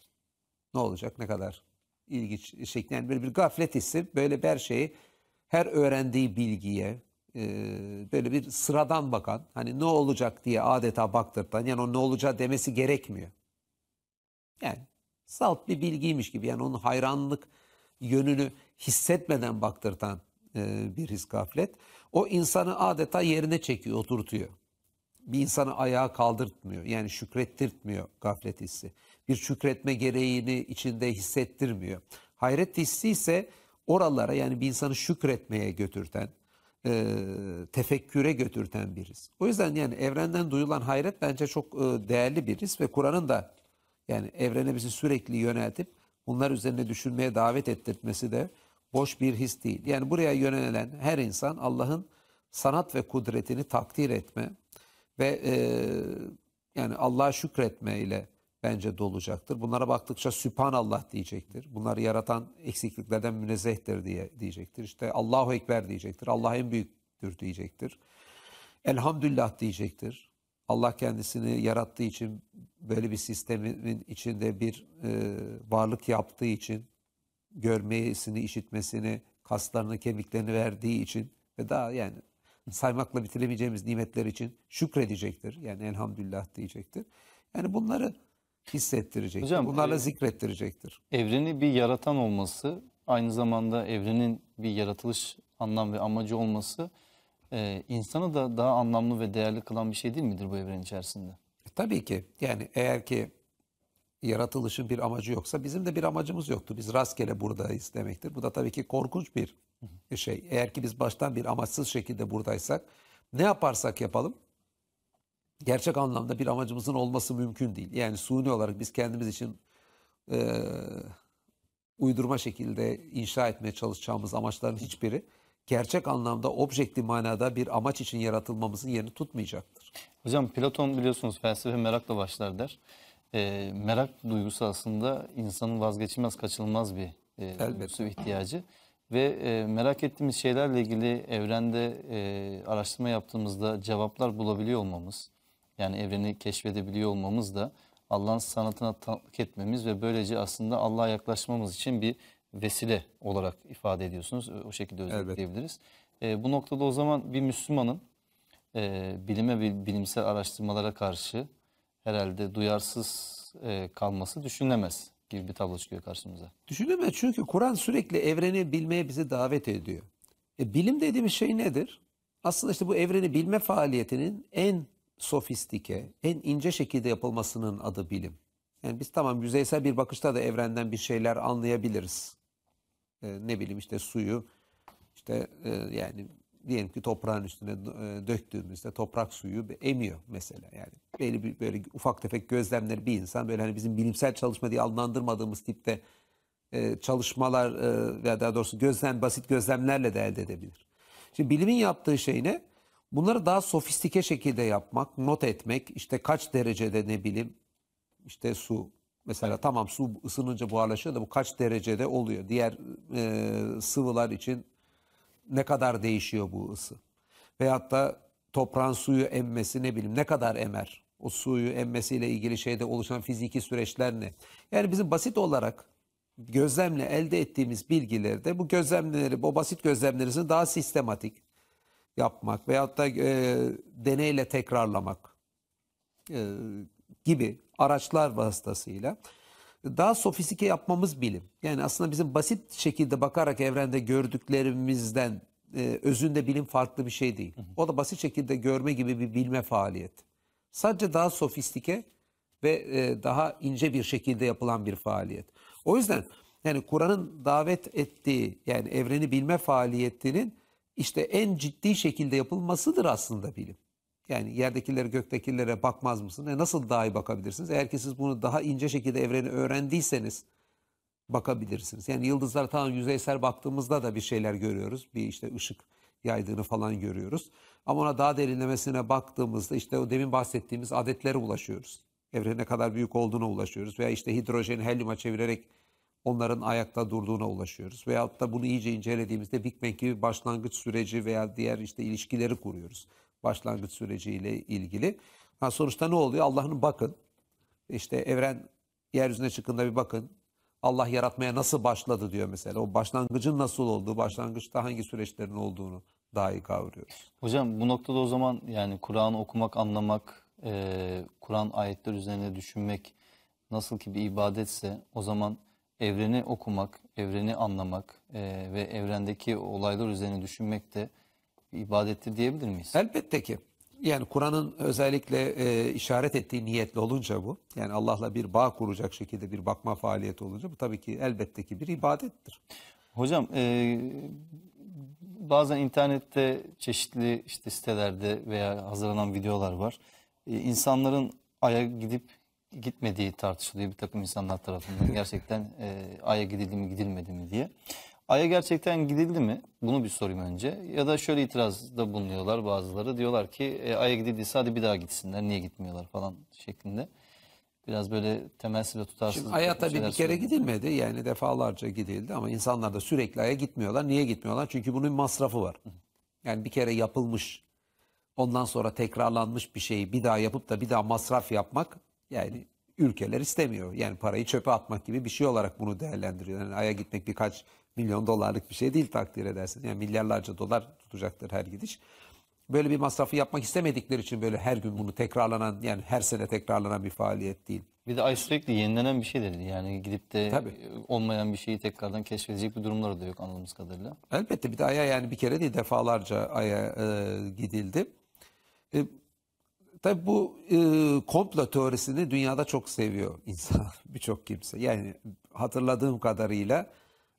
Speaker 1: ne olacak ne kadar ilginç şekli. Yani böyle bir gaflet hissi böyle her şeyi her öğrendiği bilgiye e, böyle bir sıradan bakan hani ne olacak diye adeta baktırtan yani o ne olacağı demesi gerekmiyor. Yani salt bir bilgiymiş gibi yani onun hayranlık yönünü hissetmeden baktırtan e, bir his gaflet. O insanı adeta yerine çekiyor, oturtuyor bir insanı ayağa kaldırtmıyor. Yani şükrettirtmiyor gaflet hissi. Bir şükretme gereğini içinde hissettirmiyor. Hayret hissi ise oralara yani bir insanı şükretmeye götürten, e, tefekküre götürten biriz O yüzden yani evrenden duyulan hayret bence çok e, değerli bir ve Kur'an'ın da yani evrene bizi sürekli yöneltip bunlar üzerine düşünmeye davet ettirtmesi de boş bir his değil. Yani buraya yönelen her insan Allah'ın sanat ve kudretini takdir etme, ve e, yani Allah'a şükretmeyle bence dolacaktır. Bunlara baktıkça Süpan Allah diyecektir. Bunları yaratan eksikliklerden münezzehtir diye diyecektir. İşte Allahu Ekber diyecektir. Allah en büyüktür diyecektir. Elhamdülillah diyecektir. Allah kendisini yarattığı için böyle bir sistemin içinde bir e, varlık yaptığı için görmesini, işitmesini, kaslarını, kemiklerini verdiği için ve daha yani saymakla bitiremeyeceğimiz nimetler için şükredecektir. Yani elhamdülillah diyecektir. Yani bunları hissettirecektir. Hocam, Bunlarla e, zikrettirecektir.
Speaker 2: Evreni bir yaratan olması, aynı zamanda evrenin bir yaratılış anlam ve amacı olması e, insanı da daha anlamlı ve değerli kılan bir şey değil midir bu evren içerisinde? E, tabii ki. Yani eğer
Speaker 1: ki yaratılışın bir amacı yoksa bizim de bir amacımız yoktu. Biz rastgele buradayız demektir. Bu da tabii ki korkunç bir e şey eğer ki biz baştan bir amaçsız şekilde buradaysak ne yaparsak yapalım gerçek anlamda bir amacımızın olması mümkün değil. Yani suni olarak biz kendimiz için e, uydurma şekilde inşa etmeye çalışacağımız amaçların hiçbiri gerçek anlamda objektif manada bir amaç için
Speaker 2: yaratılmamızın yerini tutmayacaktır. Hocam Platon biliyorsunuz felsefe merakla başlar der. E, merak duygusu aslında insanın vazgeçilmez kaçınılmaz bir e, ihtiyacı. Ve e, merak ettiğimiz şeylerle ilgili evrende e, araştırma yaptığımızda cevaplar bulabiliyor olmamız, yani evreni keşfedebiliyor olmamız da Allah'ın sanatına tanıklık etmemiz ve böylece aslında Allah'a yaklaşmamız için bir vesile olarak ifade ediyorsunuz. O şekilde özetleyebiliriz. Evet. E, bu noktada o zaman bir Müslümanın e, bilime ve bilimsel araştırmalara karşı herhalde duyarsız e, kalması düşünülemez gibi bir tablo çıkıyor karşımıza.
Speaker 1: Düşünülme çünkü Kur'an sürekli evreni bilmeye bizi davet ediyor. E, bilim dediğimiz şey nedir? Aslında işte bu evreni bilme faaliyetinin en sofistike, en ince şekilde yapılmasının adı bilim. Yani biz tamam yüzeysel bir bakışta da evrenden bir şeyler anlayabiliriz. E, ne bileyim işte suyu işte e, yani diyelim ki toprağın üstüne e, döktüğümüzde toprak suyu emiyor mesela. Yani belli bir böyle ufak tefek gözlemler bir insan böyle hani bizim bilimsel çalışma diye adlandırmadığımız tipte e, çalışmalar veya daha doğrusu gözlem basit gözlemlerle de elde edebilir. Şimdi bilimin yaptığı şey ne? Bunları daha sofistike şekilde yapmak, not etmek, işte kaç derecede ne bileyim, işte su mesela tamam su ısınınca buharlaşıyor da bu kaç derecede oluyor. Diğer e, sıvılar için ne kadar değişiyor bu ısı? Veyahut da toprağın suyu emmesi ne bileyim ne kadar emer? O suyu emmesiyle ilgili şeyde oluşan fiziki süreçler ne? Yani bizim basit olarak gözlemle elde ettiğimiz bilgilerde bu gözlemleri, bu basit gözlemlerimizi daha sistematik yapmak veyahut da e, deneyle tekrarlamak e, gibi araçlar vasıtasıyla daha sofistike yapmamız bilim. Yani aslında bizim basit şekilde bakarak evrende gördüklerimizden e, özünde bilim farklı bir şey değil. O da basit şekilde görme gibi bir bilme faaliyet. Sadece daha sofistike ve e, daha ince bir şekilde yapılan bir faaliyet. O yüzden yani Kur'an'ın davet ettiği yani evreni bilme faaliyetinin işte en ciddi şekilde yapılmasıdır aslında bilim. Yani yerdekilere göktekilere bakmaz mısın? E nasıl daha iyi bakabilirsiniz? Eğer ki siz bunu daha ince şekilde evreni öğrendiyseniz bakabilirsiniz. Yani yıldızlara tamam yüzeysel baktığımızda da bir şeyler görüyoruz. Bir işte ışık yaydığını falan görüyoruz. Ama ona daha derinlemesine baktığımızda işte o demin bahsettiğimiz adetlere ulaşıyoruz. Evrenin ne kadar büyük olduğuna ulaşıyoruz. Veya işte hidrojeni helyuma çevirerek onların ayakta durduğuna ulaşıyoruz. Veyahut da bunu iyice incelediğimizde Big Bang gibi başlangıç süreci veya diğer işte ilişkileri kuruyoruz başlangıç süreciyle ilgili. Ha, sonuçta ne oluyor? Allah'ın bakın işte evren yeryüzüne çıkında bir bakın. Allah yaratmaya nasıl başladı diyor mesela. O başlangıcın nasıl olduğu, başlangıçta hangi süreçlerin olduğunu daha iyi kavruyoruz.
Speaker 2: Hocam bu noktada o zaman yani Kur'an'ı okumak, anlamak, e, Kur'an ayetler üzerine düşünmek nasıl ki bir ibadetse o zaman evreni okumak, evreni anlamak e, ve evrendeki olaylar üzerine düşünmek de bir ibadettir diyebilir miyiz? Elbette ki. Yani Kur'an'ın özellikle e, işaret ettiği niyetle olunca bu, yani
Speaker 1: Allah'la bir bağ kuracak şekilde bir bakma faaliyeti olunca bu tabii ki elbette ki bir ibadettir.
Speaker 2: Hocam e, bazen internette çeşitli işte sitelerde veya hazırlanan videolar var. E, insanların Ay'a gidip gitmediği tartışılıyor bir takım insanlar tarafından. Gerçekten e, Ay'a gidildi mi gidilmedi mi diye. Ay'a gerçekten gidildi mi? Bunu bir sorayım önce. Ya da şöyle itirazda bulunuyorlar bazıları. Diyorlar ki e, Ay'a gidildiyse hadi bir daha gitsinler. Niye gitmiyorlar falan şeklinde. Biraz böyle temelsiz ve tutarsız. Şimdi Ay'a tabii bir kere söyleyeyim. gidilmedi. Yani defalarca gidildi ama insanlar da
Speaker 1: sürekli Ay'a gitmiyorlar. Niye gitmiyorlar? Çünkü bunun masrafı var. Yani bir kere yapılmış, ondan sonra tekrarlanmış bir şeyi bir daha yapıp da bir daha masraf yapmak yani ülkeler istemiyor. Yani parayı çöpe atmak gibi bir şey olarak bunu değerlendiriyor. Yani Ay'a gitmek birkaç milyon dolarlık bir şey değil takdir edersin. Yani milyarlarca dolar tutacaktır her gidiş. Böyle bir masrafı yapmak istemedikleri için böyle her gün bunu tekrarlanan yani her sene tekrarlanan bir faaliyet değil.
Speaker 2: Bir de ay sürekli yenilenen bir şey dedi. Yani gidip de Tabii. olmayan bir şeyi tekrardan keşfedecek bir durumları da yok anladığımız kadarıyla.
Speaker 1: Elbette bir de aya yani bir kere değil defalarca aya e, gidildi. E, Tabi bu e, komplo teorisini dünyada çok seviyor insan birçok kimse. Yani hatırladığım kadarıyla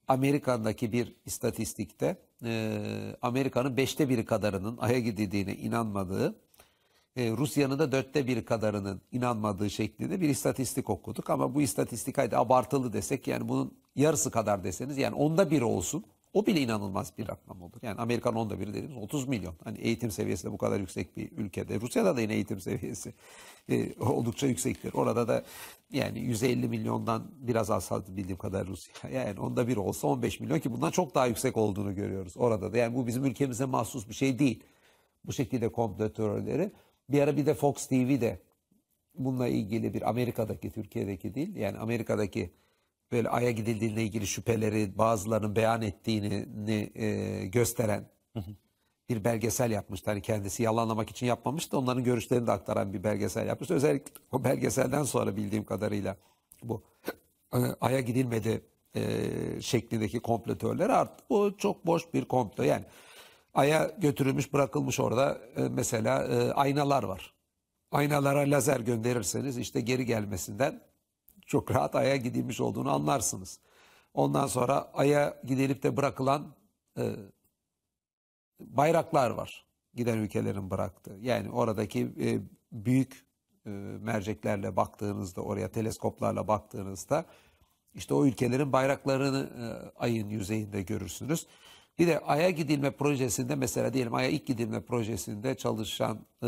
Speaker 1: Amerika'daki bir istatistikte e, Amerika'nın beşte biri kadarının Ay'a gidildiğine inanmadığı, e, Rusya'nın da dörtte biri kadarının inanmadığı şeklinde bir istatistik okuduk. Ama bu istatistik haydi abartılı desek yani bunun yarısı kadar deseniz yani onda biri olsun. O bile inanılmaz bir rakam olur. Yani Amerikan onda biri dediğimiz 30 milyon. Hani eğitim seviyesi de bu kadar yüksek bir ülkede. Rusya'da da yine eğitim seviyesi e, oldukça yüksektir. Orada da yani 150 milyondan biraz azaldı bildiğim kadar Rusya. Yani onda bir olsa 15 milyon ki bundan çok daha yüksek olduğunu görüyoruz orada da. Yani bu bizim ülkemize mahsus bir şey değil. Bu şekilde komplo teorileri. Bir ara bir de Fox TV'de bununla ilgili bir Amerika'daki, Türkiye'deki değil. Yani Amerika'daki böyle Ay'a gidildiğine ilgili şüpheleri bazılarının beyan ettiğini e, gösteren bir belgesel yapmıştı. Hani kendisi yalanlamak için yapmamış da onların görüşlerini de aktaran bir belgesel yapmıştı. Özellikle o belgeselden sonra bildiğim kadarıyla bu e, Ay'a gidilmedi e, şeklindeki komplotörler artık Bu çok boş bir komplo. Yani Ay'a götürülmüş bırakılmış orada e, mesela e, aynalar var. Aynalara lazer gönderirseniz işte geri gelmesinden çok rahat Ay'a gidilmiş olduğunu anlarsınız. Ondan sonra Ay'a gidilip de bırakılan e, bayraklar var. Giden ülkelerin bıraktığı. Yani oradaki e, büyük e, merceklerle baktığınızda, oraya teleskoplarla baktığınızda işte o ülkelerin bayraklarını e, Ay'ın yüzeyinde görürsünüz. Bir de Ay'a gidilme projesinde mesela diyelim Ay'a ilk gidilme projesinde çalışan e,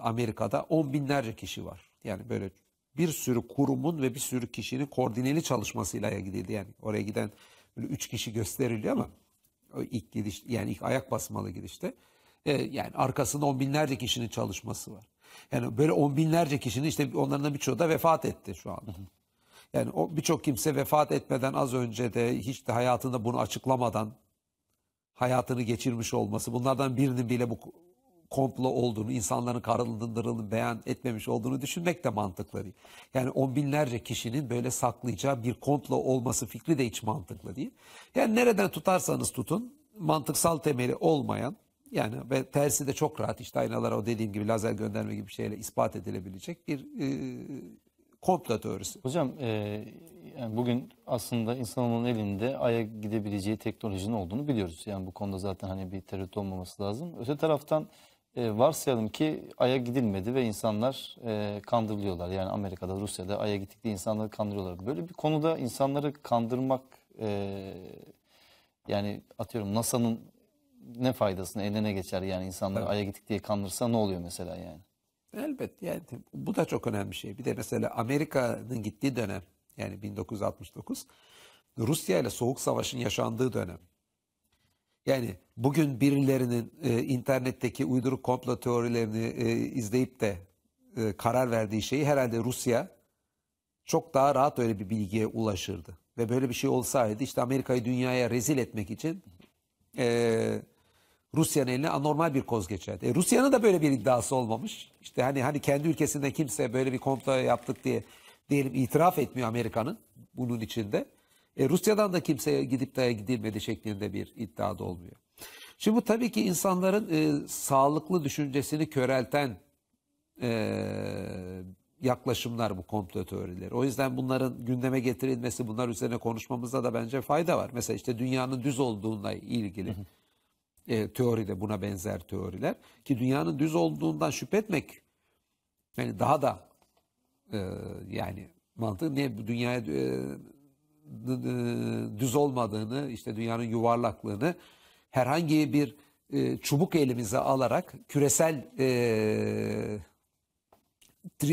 Speaker 1: Amerika'da on binlerce kişi var. Yani böyle bir sürü kurumun ve bir sürü kişinin koordineli çalışmasıyla gidildi. Yani oraya giden böyle üç kişi gösteriliyor ama ilk gidiş yani ilk ayak basmalı girişte e, yani arkasında on binlerce kişinin çalışması var. Yani böyle on binlerce kişinin işte onların da birçoğu da vefat etti şu an Yani o birçok kimse vefat etmeden az önce de hiç de hayatında bunu açıklamadan hayatını geçirmiş olması bunlardan birinin bile bu komplo olduğunu, insanların karındırılığını beğen etmemiş olduğunu düşünmek de mantıklı değil. Yani on binlerce kişinin böyle saklayacağı bir komplo olması fikri de hiç mantıklı değil. Yani nereden tutarsanız tutun mantıksal temeli olmayan yani ve tersi de çok rahat işte aynalara o dediğim gibi lazer gönderme gibi bir şeyle ispat edilebilecek bir e, komplo
Speaker 2: teorisi. Hocam e, yani bugün aslında insanoğlunun elinde Ay'a gidebileceği teknolojinin olduğunu biliyoruz. Yani bu konuda zaten hani bir tereddüt olmaması lazım. Öte taraftan e, varsayalım ki Ay'a gidilmedi ve insanlar e, kandırılıyorlar. Yani Amerika'da, Rusya'da Ay'a gittikleri insanları kandırıyorlar. Böyle bir konuda insanları kandırmak e, yani atıyorum NASA'nın ne faydasını eline geçer yani insanlar Ay'a gittik diye kandırsa ne oluyor mesela yani?
Speaker 1: Elbet yani
Speaker 2: bu da çok önemli bir şey. Bir de mesela Amerika'nın
Speaker 1: gittiği dönem yani 1969 Rusya ile Soğuk Savaş'ın yaşandığı dönem. Yani bugün birilerinin e, internetteki uyduruk komplo teorilerini e, izleyip de e, karar verdiği şeyi herhalde Rusya çok daha rahat öyle bir bilgiye ulaşırdı. Ve böyle bir şey olsaydı işte Amerika'yı dünyaya rezil etmek için e, Rusya'nın eline anormal bir koz geçerdi. E, Rusya'nın da böyle bir iddiası olmamış. İşte hani hani kendi ülkesinde kimse böyle bir komplo yaptık diye diyelim itiraf etmiyor Amerika'nın bunun içinde. E, Rusya'dan da kimseye gidip daya gidilmedi şeklinde bir iddia da olmuyor. Şimdi bu tabii ki insanların e, sağlıklı düşüncesini körelten e, yaklaşımlar bu komplo teorileri. O yüzden bunların gündeme getirilmesi, bunlar üzerine konuşmamızda da bence fayda var. Mesela işte dünyanın düz olduğuna ilgili e, teori de buna benzer teoriler. Ki dünyanın düz olduğundan şüphe etmek yani daha da e, yani mantığı ne bu dünyaya e, düz olmadığını, işte dünyanın yuvarlaklığını herhangi bir e, çubuk elimize alarak küresel e,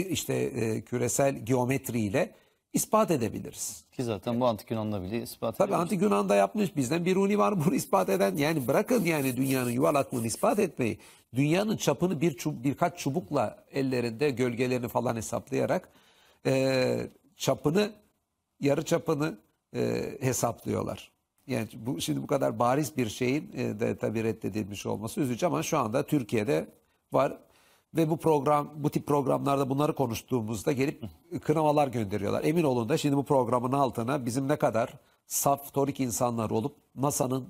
Speaker 1: işte e, küresel geometriyle ispat edebiliriz. Ki zaten bu antik Yunan'da bile ispat Tabii antik Yunan'da yapmış bizden bir uni var bunu ispat eden. Yani bırakın yani dünyanın yuvarlaklığını ispat etmeyi. Dünyanın çapını bir çub, birkaç çubukla ellerinde gölgelerini falan hesaplayarak e, çapını yarı çapını e, hesaplıyorlar. Yani bu, şimdi bu kadar bariz bir şeyin e, de tabii reddedilmiş olması üzücü ama şu anda Türkiye'de var ve bu program bu tip programlarda bunları konuştuğumuzda gelip kınamalar gönderiyorlar. Emin olun da şimdi bu programın altına bizim ne kadar saf torik insanlar olup NASA'nın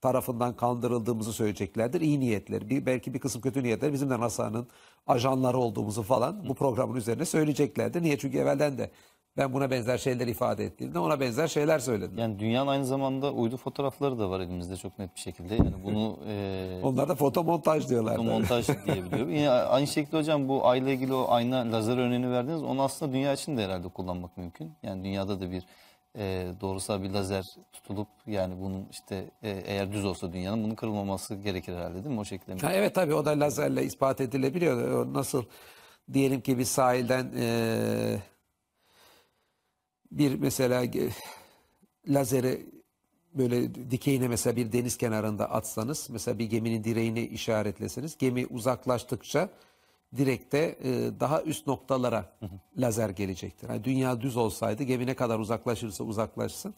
Speaker 1: tarafından kandırıldığımızı söyleyeceklerdir. İyi niyetler, bir, belki bir kısım kötü niyetler bizim de NASA'nın ajanları olduğumuzu falan bu programın üzerine söyleyeceklerdir. Niye? Çünkü evvelden de
Speaker 2: ben buna benzer şeyler ifade ettiğimde ona benzer şeyler söyledim. Yani dünyanın aynı zamanda uydu fotoğrafları da var elimizde çok net bir şekilde. Yani bunu e, Onlar
Speaker 1: da fotomontaj diyorlar. Fotomontaj
Speaker 2: diyebiliyorum. Yine aynı şekilde hocam bu ayla ilgili o ayna lazer örneğini verdiniz. Onu aslında dünya için de herhalde kullanmak mümkün. Yani dünyada da bir e, doğrusal bir lazer tutulup yani bunun işte e, eğer düz olsa dünyanın bunun kırılmaması gerekir herhalde değil mi o şekilde? Mi? Ha, evet
Speaker 1: tabii o da lazerle ispat edilebiliyor. O nasıl diyelim ki bir sahilden e, bir mesela e, lazeri böyle dikeyine mesela bir deniz kenarında atsanız mesela bir geminin direğini işaretleseniz gemi uzaklaştıkça direkte e, daha üst noktalara lazer gelecektir. Yani dünya düz olsaydı gemi ne kadar uzaklaşırsa uzaklaşsın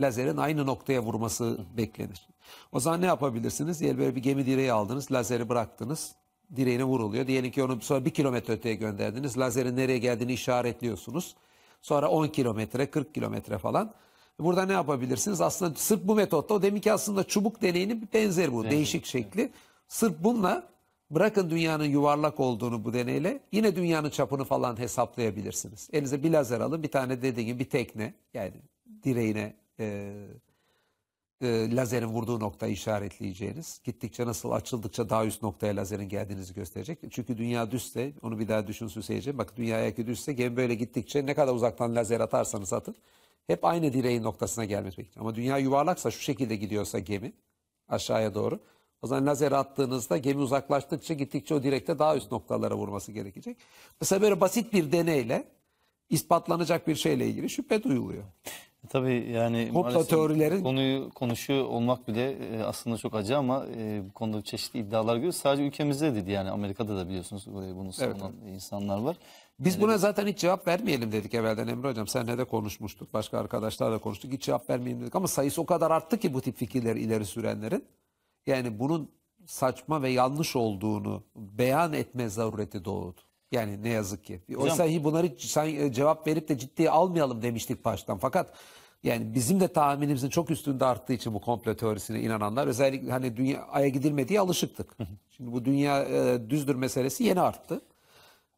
Speaker 1: lazerin aynı noktaya vurması beklenir. O zaman ne yapabilirsiniz? Diyelim böyle bir gemi direği aldınız, lazeri bıraktınız, direğine vuruluyor. Diyelim ki onu sonra bir kilometre öteye gönderdiniz, lazerin nereye geldiğini işaretliyorsunuz. Sonra 10 kilometre, 40 kilometre falan. Burada ne yapabilirsiniz? Aslında sırf bu metotta o deminki aslında çubuk deneyinin benzeri bu. Benzeri, değişik şekli. Evet. Sırf bununla bırakın dünyanın yuvarlak olduğunu bu deneyle yine dünyanın çapını falan hesaplayabilirsiniz. Elinize bir lazer alın bir tane dediğim bir tekne yani direğine e, e, lazerin vurduğu noktayı işaretleyeceğiniz. Gittikçe nasıl açıldıkça daha üst noktaya lazerin geldiğinizi gösterecek. Çünkü dünya düzse, onu bir daha düşünsün seyirci. Bak dünyaya düzse gemi böyle gittikçe ne kadar uzaktan lazer atarsanız atın hep aynı direğin noktasına gelmesi bekliyor. Ama dünya yuvarlaksa şu şekilde gidiyorsa gemi aşağıya doğru. O zaman lazer attığınızda gemi uzaklaştıkça gittikçe o direkte daha üst noktalara vurması gerekecek. Mesela böyle basit bir deneyle ispatlanacak bir şeyle ilgili şüphe duyuluyor.
Speaker 2: Tabii yani Hopla teorilerin konuyu konuşuyor olmak bile e, aslında çok acı ama e, bu konuda çeşitli iddialar görüyoruz. Sadece ülkemizde dedi yani Amerika'da da biliyorsunuz e, bunu savunan evet. insanlar var. Biz yani... buna zaten hiç cevap vermeyelim dedik evvelden Emre
Speaker 1: Hocam. Seninle de konuşmuştuk. Başka arkadaşlar da konuştuk. Hiç cevap vermeyelim dedik ama sayısı o kadar arttı ki bu tip fikirleri ileri sürenlerin. Yani bunun saçma ve yanlış olduğunu beyan etme zarureti doğdu. Yani ne yazık ki. Oysa Hocam, bunları e, cevap verip de ciddiye almayalım demiştik baştan. Fakat yani bizim de tahminimizin çok üstünde arttığı için bu komplo teorisine inananlar özellikle hani dünya aya gidilmediği alışıktık. Şimdi bu dünya e, düzdür meselesi yeni arttı.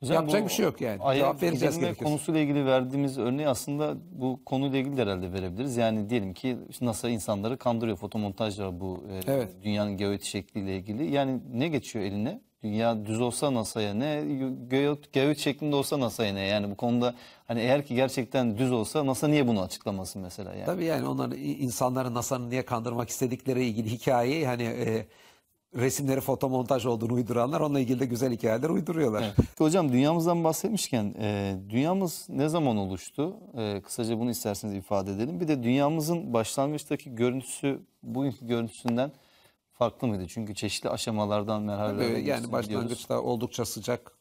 Speaker 1: Güzel, Yapacak bir şey yok yani. Cevap vereceğiz gerekirse.
Speaker 2: konusuyla ilgili verdiğimiz örneği aslında bu konuyla ilgili de herhalde verebiliriz. Yani diyelim ki NASA insanları kandırıyor fotomontajlara bu e, evet. e, dünyanın geoiti şekliyle ilgili. Yani ne geçiyor eline? Dünya düz olsa NASA'ya ne, geoit, geoit şeklinde olsa NASA'ya ne? Yani bu konuda hani eğer ki gerçekten düz olsa NASA niye bunu açıklamasın mesela? Yani? Tabii yani onların insanları NASA'nın niye kandırmak
Speaker 1: istedikleri ilgili hikayeyi hani... E, resimleri fotomontaj olduğunu uyduranlar onunla ilgili de güzel
Speaker 2: hikayeler uyduruyorlar. Evet. Hocam dünyamızdan bahsetmişken e, dünyamız ne zaman oluştu? E, kısaca bunu isterseniz ifade edelim. Bir de dünyamızın başlangıçtaki görüntüsü bugünkü görüntüsünden farklı mıydı? Çünkü çeşitli aşamalardan merhalelere Tabii, Yani başlangıçta
Speaker 1: diyoruz. oldukça sıcak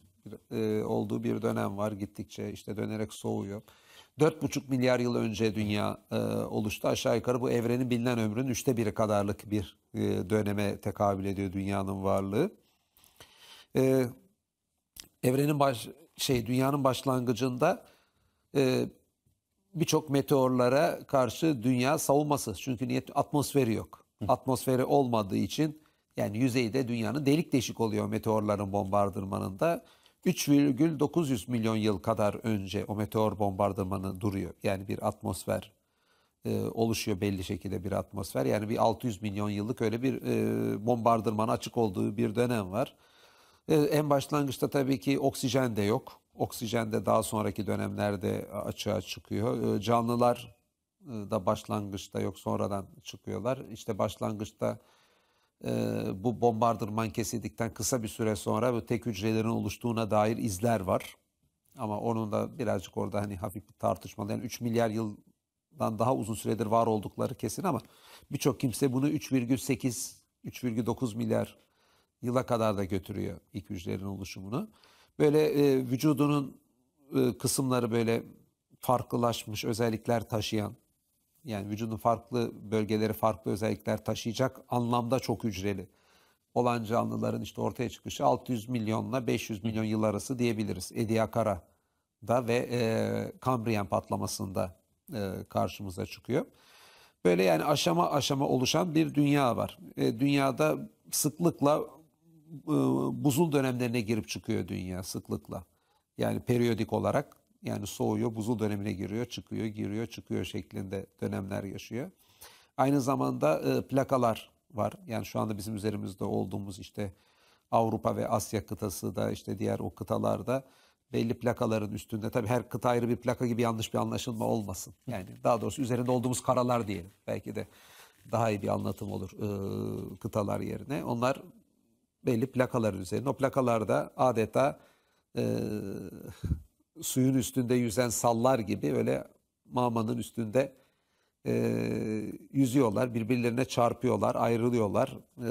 Speaker 1: e, olduğu bir dönem var. Gittikçe işte dönerek soğuyor. 4,5 milyar yıl önce dünya e, oluştu. Aşağı yukarı bu evrenin bilinen ömrünün üçte biri kadarlık bir e, döneme tekabül ediyor dünyanın varlığı. E, evrenin baş şey dünyanın başlangıcında e, birçok meteorlara karşı dünya savunmasız. Çünkü niyet atmosferi yok. Atmosferi olmadığı için yani yüzeyde dünyanın delik deşik oluyor meteorların bombardırmanında. 3,900 milyon yıl kadar önce o meteor bombardımanı duruyor. Yani bir atmosfer e, oluşuyor belli şekilde bir atmosfer. Yani bir 600 milyon yıllık öyle bir e, bombardırmana açık olduğu bir dönem var. E, en başlangıçta tabii ki oksijen de yok. Oksijen de daha sonraki dönemlerde açığa çıkıyor. E, canlılar e, da başlangıçta yok sonradan çıkıyorlar. İşte başlangıçta ee, bu bombardıman kesildikten kısa bir süre sonra bu tek hücrelerin oluştuğuna dair izler var. Ama onun da birazcık orada hani hafif bir tartışmalı. Yani 3 milyar yıldan daha uzun süredir var oldukları kesin ama birçok kimse bunu 3,8, 3,9 milyar yıla kadar da götürüyor ilk hücrelerin oluşumunu. Böyle e, vücudunun e, kısımları böyle farklılaşmış özellikler taşıyan yani vücudun farklı bölgeleri farklı özellikler taşıyacak anlamda çok hücreli olan canlıların işte ortaya çıkışı 600 milyonla 500 milyon yıl arası diyebiliriz. Ediakara'da ve e, Kambriyen patlamasında e, karşımıza çıkıyor. Böyle yani aşama aşama oluşan bir dünya var. E, dünyada sıklıkla e, buzul dönemlerine girip çıkıyor dünya sıklıkla. Yani periyodik olarak yani soğuyor, buzul dönemine giriyor, çıkıyor, giriyor, çıkıyor şeklinde dönemler yaşıyor. Aynı zamanda e, plakalar var. Yani şu anda bizim üzerimizde olduğumuz işte Avrupa ve Asya kıtası da işte diğer o kıtalarda belli plakaların üstünde tabii her kıta ayrı bir plaka gibi yanlış bir anlaşılma olmasın. Yani daha doğrusu üzerinde olduğumuz karalar diyelim. Belki de daha iyi bir anlatım olur e, kıtalar yerine. Onlar belli plakaların üzerinde. O plakalarda adeta e, suyun üstünde yüzen sallar gibi öyle mamanın üstünde e, yüzüyorlar, birbirlerine çarpıyorlar, ayrılıyorlar e,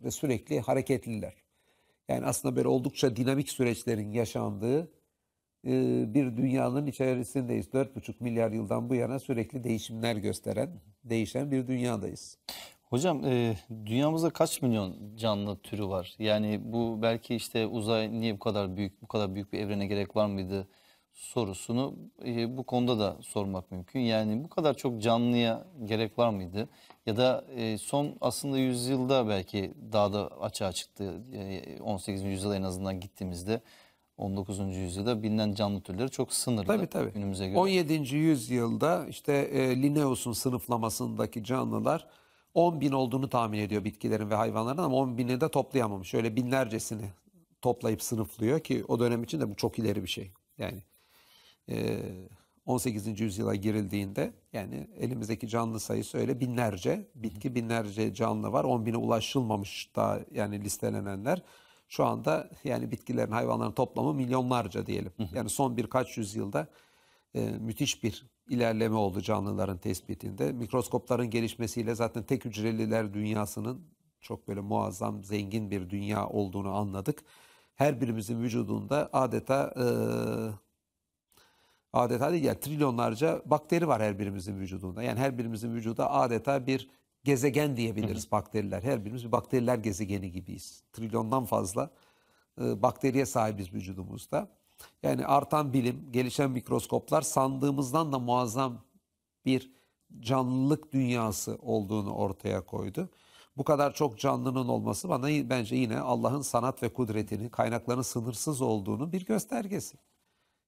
Speaker 1: ve sürekli hareketliler. Yani aslında böyle oldukça dinamik süreçlerin yaşandığı e, bir dünyanın içerisindeyiz. 4,5 milyar yıldan bu yana sürekli değişimler gösteren, değişen bir dünyadayız.
Speaker 2: Hocam e, dünyamızda kaç milyon canlı türü var? Yani bu belki işte uzay niye bu kadar büyük, bu kadar büyük bir evrene gerek var mıydı sorusunu e, bu konuda da sormak mümkün. Yani bu kadar çok canlıya gerek var mıydı? Ya da e, son aslında yüzyılda belki daha da açığa çıktı. E, 18. yüzyıla en azından gittiğimizde 19. yüzyılda bilinen canlı türleri çok sınırlı tabii, tabii. günümüze göre. 17.
Speaker 1: yüzyılda işte e, Linnaeus'un sınıflamasındaki canlılar 10 bin olduğunu tahmin ediyor bitkilerin ve hayvanların ama 10 bini de toplayamamış. Şöyle binlercesini toplayıp sınıflıyor ki o dönem için de bu çok ileri bir şey. Yani 18. E, yüzyıla girildiğinde yani elimizdeki canlı sayısı öyle binlerce bitki binlerce canlı var. 10 bine ulaşılmamış daha yani listelenenler. Şu anda yani bitkilerin hayvanların toplamı milyonlarca diyelim. Yani son birkaç yüzyılda e, müthiş bir ilerleme oldu canlıların tespitinde. Mikroskopların gelişmesiyle zaten tek hücreliler dünyasının çok böyle muazzam zengin bir dünya olduğunu anladık. Her birimizin vücudunda adeta e, adeta değil yani trilyonlarca bakteri var her birimizin vücudunda. Yani her birimizin vücuda adeta bir gezegen diyebiliriz bakteriler. Her birimiz bir bakteriler gezegeni gibiyiz. Trilyondan fazla e, bakteriye sahibiz vücudumuzda. Yani artan bilim, gelişen mikroskoplar sandığımızdan da muazzam bir canlılık dünyası olduğunu ortaya koydu. Bu kadar çok canlının olması bana bence yine Allah'ın sanat ve kudretini, kaynakların sınırsız olduğunu bir göstergesi.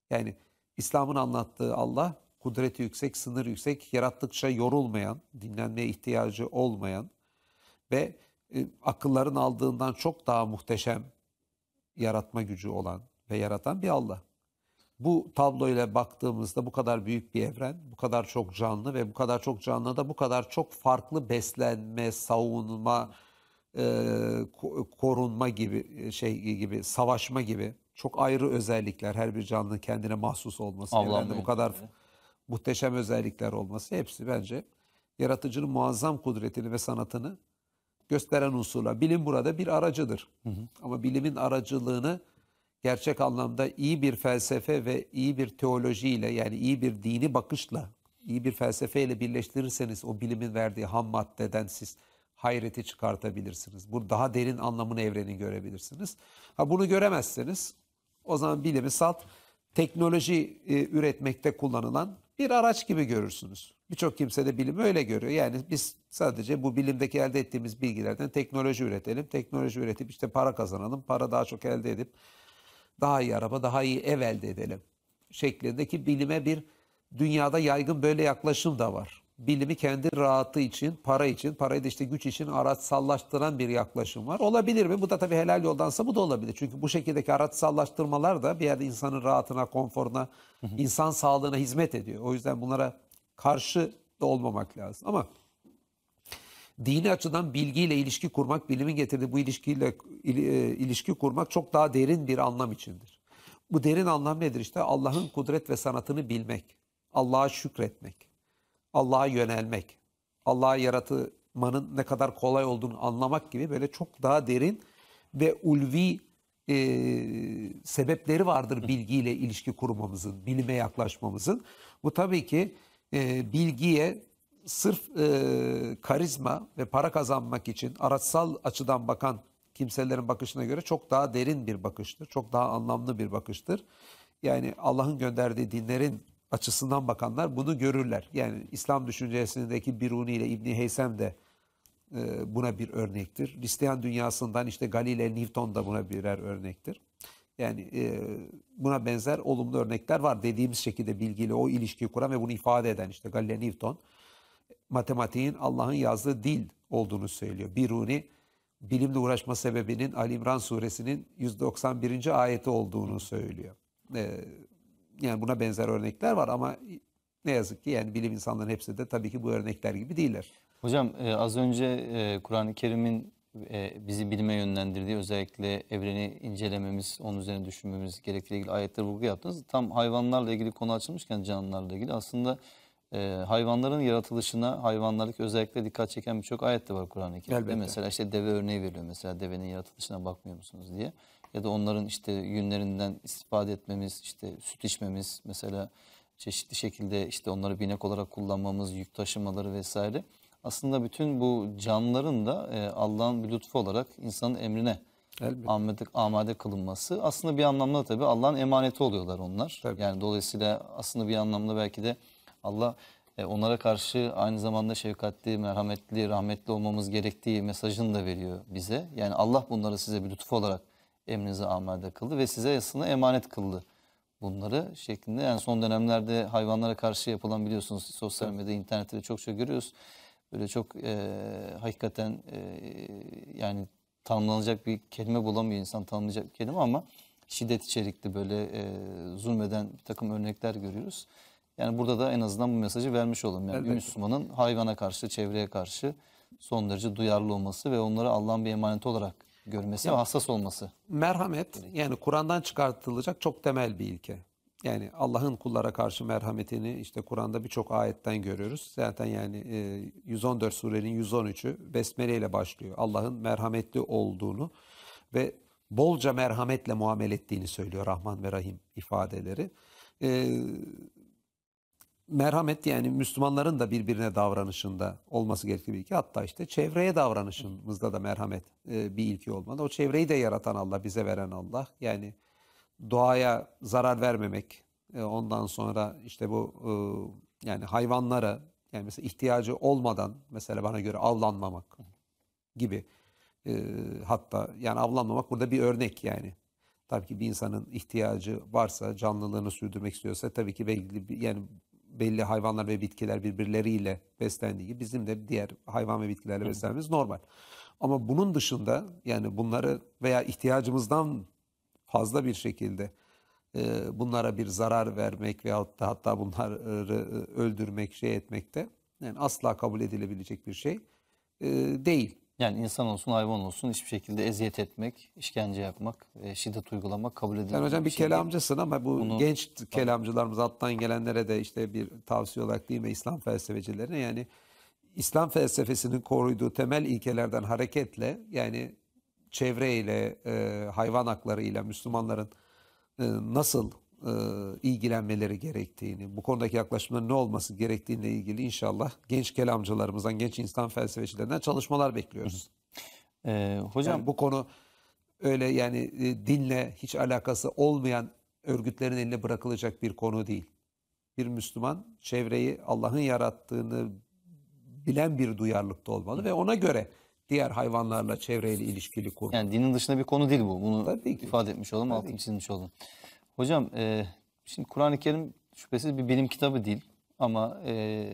Speaker 1: Yani İslam'ın anlattığı Allah kudreti yüksek, sınır yüksek, yarattıkça yorulmayan, dinlenmeye ihtiyacı olmayan ve e, akılların aldığından çok daha muhteşem yaratma gücü olan, ve yaratan bir Allah. Bu tablo ile baktığımızda bu kadar büyük bir evren, bu kadar çok canlı ve bu kadar çok canlı da bu kadar çok farklı beslenme, savunma, e, korunma gibi e, şey gibi, savaşma gibi çok ayrı özellikler her bir canlı kendine mahsus olması, evrende bu kadar yani. muhteşem özellikler olması hepsi bence yaratıcının muazzam kudretini ve sanatını gösteren unsurlar. Bilim burada bir aracıdır. Hı hı. Ama bilimin aracılığını gerçek anlamda iyi bir felsefe ve iyi bir teolojiyle yani iyi bir dini bakışla, iyi bir felsefeyle birleştirirseniz o bilimin verdiği ham maddeden siz hayreti çıkartabilirsiniz. Bu daha derin anlamını evreni görebilirsiniz. Ha bunu göremezseniz o zaman bilimi salt teknoloji e, üretmekte kullanılan bir araç gibi görürsünüz. Birçok kimse de bilimi öyle görüyor. Yani biz sadece bu bilimdeki elde ettiğimiz bilgilerden teknoloji üretelim. Teknoloji üretip işte para kazanalım. Para daha çok elde edip daha iyi araba, daha iyi ev elde edelim şeklindeki bilime bir dünyada yaygın böyle yaklaşım da var. Bilimi kendi rahatı için, para için, parayı da işte güç için araçsallaştıran bir yaklaşım var. Olabilir mi? Bu da tabii helal yoldansa bu da olabilir. Çünkü bu şekildeki araçsallaştırmalar da bir yerde insanın rahatına, konforuna, insan sağlığına hizmet ediyor. O yüzden bunlara karşı da olmamak lazım. Ama dini açıdan bilgiyle ilişki kurmak, bilimin getirdiği bu ilişkiyle e, ilişki kurmak çok daha derin bir anlam içindir. Bu derin anlam nedir işte? Allah'ın kudret ve sanatını bilmek, Allah'a şükretmek, Allah'a yönelmek, Allah'a yaratmanın ne kadar kolay olduğunu anlamak gibi böyle çok daha derin ve ulvi e, sebepleri vardır bilgiyle ilişki kurmamızın, bilime yaklaşmamızın. Bu tabii ki e, bilgiye sırf e, karizma ve para kazanmak için araçsal açıdan bakan kimselerin bakışına göre çok daha derin bir bakıştır. Çok daha anlamlı bir bakıştır. Yani Allah'ın gönderdiği dinlerin açısından bakanlar bunu görürler. Yani İslam düşüncesindeki Biruni ile İbni Heysem de e, buna bir örnektir. Hristiyan dünyasından işte Galile Newton da buna birer örnektir. Yani e, buna benzer olumlu örnekler var. Dediğimiz şekilde bilgili o ilişkiyi kuran ve bunu ifade eden işte Galile Newton matematiğin Allah'ın yazdığı dil olduğunu söylüyor. Biruni bilimle uğraşma sebebinin Ali İmran suresinin 191. ayeti olduğunu söylüyor. Ee, yani buna benzer örnekler var ama ne yazık ki yani bilim insanların hepsi de tabii ki bu örnekler gibi değiller.
Speaker 2: Hocam e, az önce e, Kur'an-ı Kerim'in e, bizi bilime yönlendirdiği özellikle evreni incelememiz, onun üzerine düşünmemiz gerektiği ilgili ayetleri vurgu yaptınız. Tam hayvanlarla ilgili konu açılmışken canlılarla ilgili aslında e, hayvanların yaratılışına hayvanlarlık özellikle dikkat çeken birçok ayet de var Kur'an-ı Kerim'de. Mesela işte deve örneği veriyor Mesela devenin yaratılışına bakmıyor musunuz diye. Ya da onların işte yünlerinden istifade etmemiz, işte süt içmemiz mesela çeşitli şekilde işte onları binek olarak kullanmamız, yük taşımaları vesaire. Aslında bütün bu canlıların da e, Allah'ın bir lütfu olarak insanın emrine amade, amade kılınması. Aslında bir anlamda tabii Allah'ın emaneti oluyorlar onlar. Tabii. Yani dolayısıyla aslında bir anlamda belki de Allah e, onlara karşı aynı zamanda şefkatli, merhametli, rahmetli olmamız gerektiği mesajını da veriyor bize. Yani Allah bunları size bir lütuf olarak emrinize amade kıldı ve size aslında emanet kıldı bunları şeklinde. Yani son dönemlerde hayvanlara karşı yapılan biliyorsunuz sosyal medyada, internette de çok şey görüyoruz. Böyle çok e, hakikaten e, yani tanımlanacak bir kelime bulamıyor insan tanımlayacak bir kelime ama şiddet içerikli böyle e, zulmeden bir takım örnekler görüyoruz. Yani burada da en azından bu mesajı vermiş olalım. Yani bir Müslümanın hayvana karşı, çevreye karşı son derece duyarlı olması ve onları Allah'ın bir emaneti olarak görmesi yani, ve hassas olması.
Speaker 1: Merhamet yani Kur'an'dan çıkartılacak çok temel bir ilke. Yani Allah'ın kullara karşı merhametini işte Kur'an'da birçok ayetten görüyoruz. Zaten yani 114 e, surenin 113'ü besmele ile başlıyor. Allah'ın merhametli olduğunu ve bolca merhametle muamele ettiğini söylüyor Rahman ve Rahim ifadeleri. E, merhamet yani Müslümanların da birbirine davranışında olması gerekli bir ilki. Hatta işte çevreye davranışımızda da merhamet e, bir ilki olmalı. O çevreyi de yaratan Allah, bize veren Allah. Yani doğaya zarar vermemek, e, ondan sonra işte bu e, yani hayvanlara yani mesela ihtiyacı olmadan mesela bana göre avlanmamak gibi hatta yani avlanmamak burada bir örnek yani. Tabii ki bir insanın ihtiyacı varsa, canlılığını sürdürmek istiyorsa tabii ki belli bir, yani belli hayvanlar ve bitkiler birbirleriyle beslendiği bizim de diğer hayvan ve bitkilerle beslenmemiz normal. Ama bunun dışında yani bunları veya ihtiyacımızdan fazla bir şekilde e, bunlara bir zarar vermek veyahut da hatta bunları
Speaker 2: e, öldürmek, şey etmek de yani asla kabul edilebilecek bir şey e, değil. Yani insan olsun hayvan olsun hiçbir şekilde eziyet etmek, işkence yapmak, e, şiddet uygulamak kabul edilmez. Sen yani hocam bir şey kelamcısın
Speaker 1: değil. ama bu Bunu, genç kelamcılarımız alttan gelenlere de işte bir tavsiye olarak değil mi İslam felsefecilerine yani İslam felsefesinin koruduğu temel ilkelerden hareketle yani çevreyle, e, hayvan haklarıyla Müslümanların e, nasıl e, ilgilenmeleri gerektiğini, bu konudaki yaklaşımların ne olması gerektiğine ilgili inşallah genç kelamcılarımızdan, genç insan felsefecilerinden çalışmalar bekliyoruz. Ee, hocam yani bu konu öyle yani e, dinle hiç alakası olmayan örgütlerin eline bırakılacak bir konu değil. Bir Müslüman çevreyi Allah'ın yarattığını bilen bir duyarlılıkta olmalı ve ona göre
Speaker 2: diğer hayvanlarla çevreyle ilişkili kurmalı. Yani dinin dışında bir konu değil bu. Bunu Tabii ki. ifade etmiş olalım, altını çizmiş olalım. Hocam e, şimdi Kur'an-ı Kerim şüphesiz bir bilim kitabı değil ama e,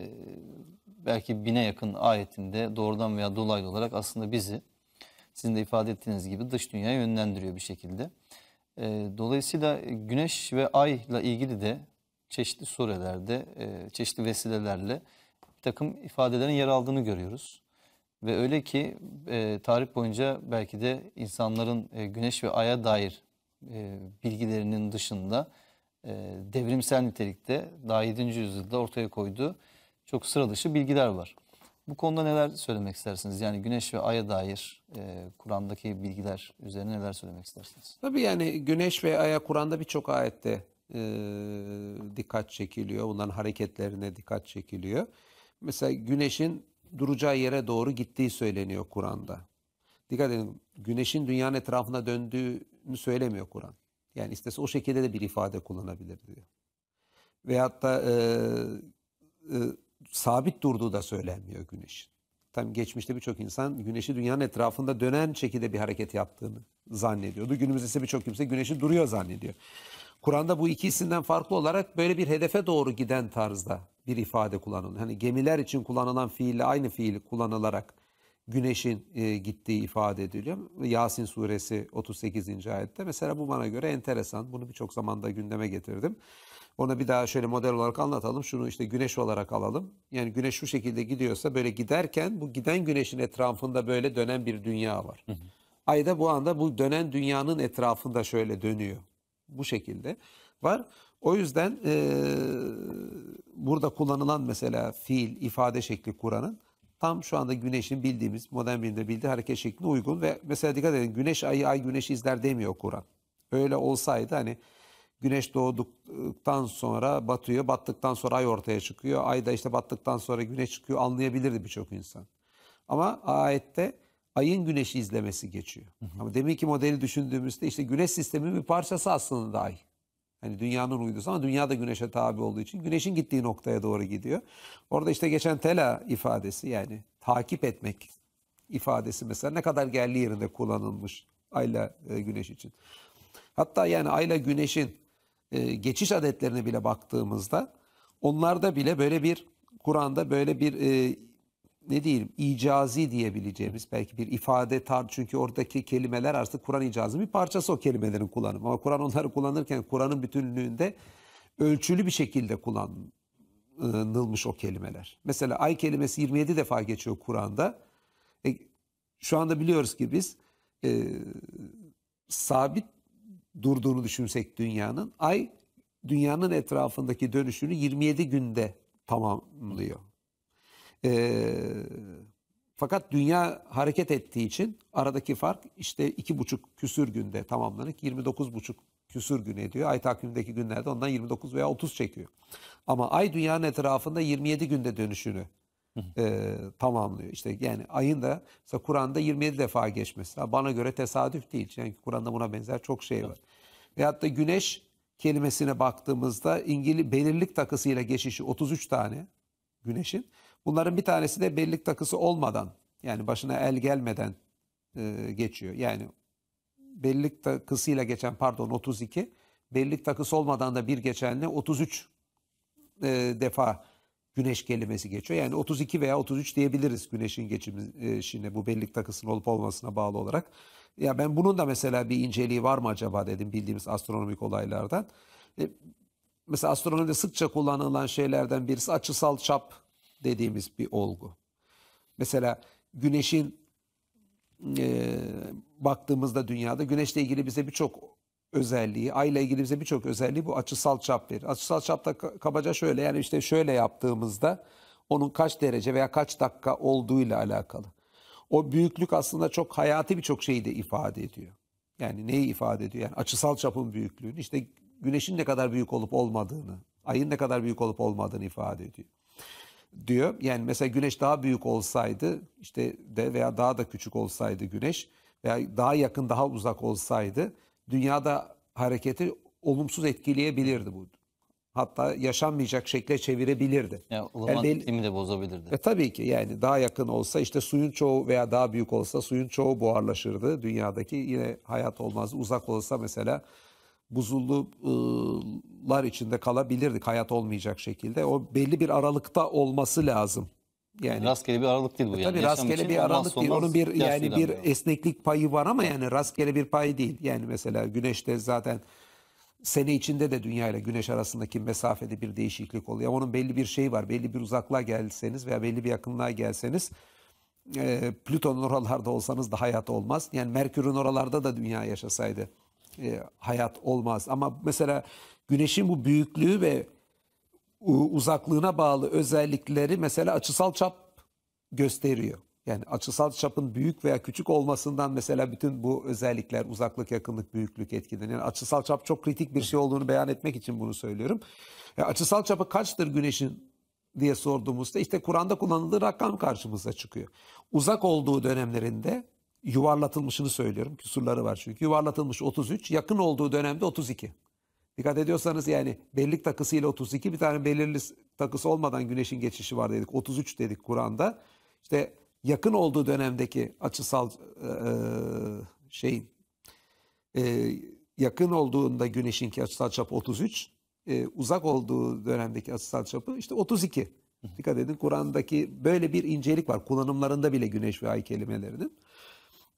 Speaker 2: belki bine yakın ayetinde doğrudan veya dolaylı olarak aslında bizi sizin de ifade ettiğiniz gibi dış dünyaya yönlendiriyor bir şekilde. E, dolayısıyla güneş ve ayla ilgili de çeşitli surelerde, e, çeşitli vesilelerle bir takım ifadelerin yer aldığını görüyoruz. Ve öyle ki e, tarih boyunca belki de insanların e, güneş ve aya dair e, bilgilerinin dışında e, devrimsel nitelikte daha 7. yüzyılda ortaya koyduğu çok sıra dışı bilgiler var. Bu konuda neler söylemek istersiniz? Yani güneş ve aya dair e, Kur'an'daki bilgiler üzerine neler söylemek istersiniz?
Speaker 1: Tabii yani güneş ve aya Kur'an'da birçok ayette e, dikkat çekiliyor. Bunların hareketlerine dikkat çekiliyor. Mesela güneşin duracağı yere doğru gittiği söyleniyor Kur'an'da. Dikkat edin güneşin dünyanın etrafına döndüğü söylemiyor Kur'an. Yani istese o şekilde de bir ifade kullanabilir diyor. Veyahut da e, e, sabit durduğu da söylenmiyor güneşin. Tam geçmişte birçok insan güneşi dünyanın etrafında dönen şekilde bir hareket yaptığını zannediyordu. Günümüzde ise birçok kimse güneşi duruyor zannediyor. Kur'an'da bu ikisinden farklı olarak böyle bir hedefe doğru giden tarzda bir ifade kullanılıyor. Hani gemiler için kullanılan fiille aynı fiil kullanılarak güneşin e, gittiği ifade ediliyor. Yasin suresi 38. ayette. Mesela bu bana göre enteresan. Bunu birçok zamanda gündeme getirdim. Ona bir daha şöyle model olarak anlatalım. Şunu işte güneş olarak alalım. Yani güneş şu şekilde gidiyorsa böyle giderken bu giden güneşin etrafında böyle dönen bir dünya var. Hı Ay da bu anda bu dönen dünyanın etrafında şöyle dönüyor. Bu şekilde var. O yüzden e, burada kullanılan mesela fiil ifade şekli Kur'an'ın tam şu anda güneşin bildiğimiz modern bilimde bildiği hareket şekline uygun ve mesela dikkat edin güneş ayı ay güneşi izler demiyor Kur'an. Öyle olsaydı hani güneş doğduktan sonra batıyor, battıktan sonra ay ortaya çıkıyor. Ay da işte battıktan sonra güneş çıkıyor anlayabilirdi birçok insan. Ama ayette ayın güneşi izlemesi geçiyor. Hı hı. Ama deminki modeli düşündüğümüzde işte güneş sisteminin bir parçası aslında ay. Hani dünyanın uydusu ama dünya da güneşe tabi olduğu için güneşin gittiği noktaya doğru gidiyor. Orada işte geçen tela ifadesi yani takip etmek ifadesi mesela ne kadar yerli yerinde kullanılmış ayla e, güneş için. Hatta yani ayla güneşin e, geçiş adetlerine bile baktığımızda onlarda bile böyle bir Kur'an'da böyle bir e, ne diyelim icazi diyebileceğimiz belki bir ifade tar çünkü oradaki kelimeler artık Kur'an icazı bir parçası o kelimelerin kullanımı ama Kur'an onları kullanırken Kur'an'ın bütünlüğünde ölçülü bir şekilde kullanılmış o kelimeler. Mesela ay kelimesi 27 defa geçiyor Kur'an'da. E, şu anda biliyoruz ki biz e, sabit durduğunu düşünsek dünyanın ay dünyanın etrafındaki dönüşünü 27 günde tamamlıyor. E, fakat dünya hareket ettiği için aradaki fark işte iki buçuk küsür günde tamamlanık, 29 buçuk küsür gün ediyor. Ay takvimindeki günlerde ondan 29 veya 30 çekiyor. Ama ay dünyanın etrafında 27 günde dönüşünü e, tamamlıyor. İşte yani ayın da mesela Kur'an'da 27 defa geçmesi bana göre tesadüf değil. Çünkü Kur'an'da buna benzer çok şey var. Evet. Veyahut da güneş kelimesine baktığımızda İngiliz belirlik takısıyla geçişi 33 tane güneşin. Bunların bir tanesi de bellik takısı olmadan yani başına el gelmeden e, geçiyor. Yani bellik takısıyla geçen pardon 32 bellik takısı olmadan da bir geçenle 33 e, defa güneş kelimesi geçiyor. Yani 32 veya 33 diyebiliriz güneşin geçişine e, bu bellik takısının olup olmasına bağlı olarak. Ya ben bunun da mesela bir inceliği var mı acaba dedim bildiğimiz astronomik olaylardan. E, mesela astronomide sıkça kullanılan şeylerden birisi açısal çap dediğimiz bir olgu. Mesela güneşin e, baktığımızda dünyada güneşle ilgili bize birçok özelliği, ayla ilgili bize birçok özelliği bu açısal çap verir. Açısal da kabaca şöyle yani işte şöyle yaptığımızda onun kaç derece veya kaç dakika olduğuyla alakalı. O büyüklük aslında çok hayati birçok şeyi de ifade ediyor. Yani neyi ifade ediyor? Yani açısal çapın büyüklüğünü, işte güneşin ne kadar büyük olup olmadığını, ayın ne kadar büyük olup olmadığını ifade ediyor diyor. Yani mesela güneş daha büyük olsaydı işte de veya daha da küçük olsaydı güneş veya daha yakın daha uzak olsaydı dünyada hareketi olumsuz etkileyebilirdi bu. Hatta yaşanmayacak şekle çevirebilirdi.
Speaker 2: Ya, yani iklimi de bozabilirdi.
Speaker 1: E, tabii ki yani daha yakın olsa işte suyun çoğu veya daha büyük olsa suyun çoğu buharlaşırdı dünyadaki yine hayat olmaz Uzak olsa mesela buzullular içinde kalabilirdik hayat olmayacak şekilde. O belli bir aralıkta olması lazım.
Speaker 2: Yani rastgele bir aralık değil bu e yani. Tabii rastgele bir aralık değil. Onun bir yani bir yani.
Speaker 1: esneklik payı var ama yani rastgele bir pay değil. Yani mesela güneşte zaten sene içinde de dünya ile güneş arasındaki mesafede bir değişiklik oluyor. Onun belli bir şeyi var. Belli bir uzaklığa gelseniz veya belli bir yakınlığa gelseniz e, Plüton'un oralarda olsanız da hayat olmaz. Yani Merkür'ün oralarda da dünya yaşasaydı e, hayat olmaz. Ama mesela güneşin bu büyüklüğü ve uzaklığına bağlı özellikleri mesela açısal çap gösteriyor. Yani açısal çapın büyük veya küçük olmasından mesela bütün bu özellikler uzaklık, yakınlık, büyüklük etkileniyor. Yani açısal çap çok kritik bir şey olduğunu beyan etmek için bunu söylüyorum. Yani açısal çapı kaçtır güneşin diye sorduğumuzda işte Kur'an'da kullanıldığı rakam karşımıza çıkıyor. Uzak olduğu dönemlerinde yuvarlatılmışını söylüyorum. Küsurları var çünkü. Yuvarlatılmış 33, yakın olduğu dönemde 32. Dikkat ediyorsanız yani bellik takısı ile 32 bir tane belirli takısı olmadan güneşin geçişi var dedik. 33 dedik Kur'an'da. İşte yakın olduğu dönemdeki açısal e, e şeyin e, yakın olduğunda güneşinki açısal çapı 33, e, uzak olduğu dönemdeki açısal çapı işte 32. Dikkat edin Kur'an'daki böyle bir incelik var kullanımlarında bile güneş ve ay kelimelerinin.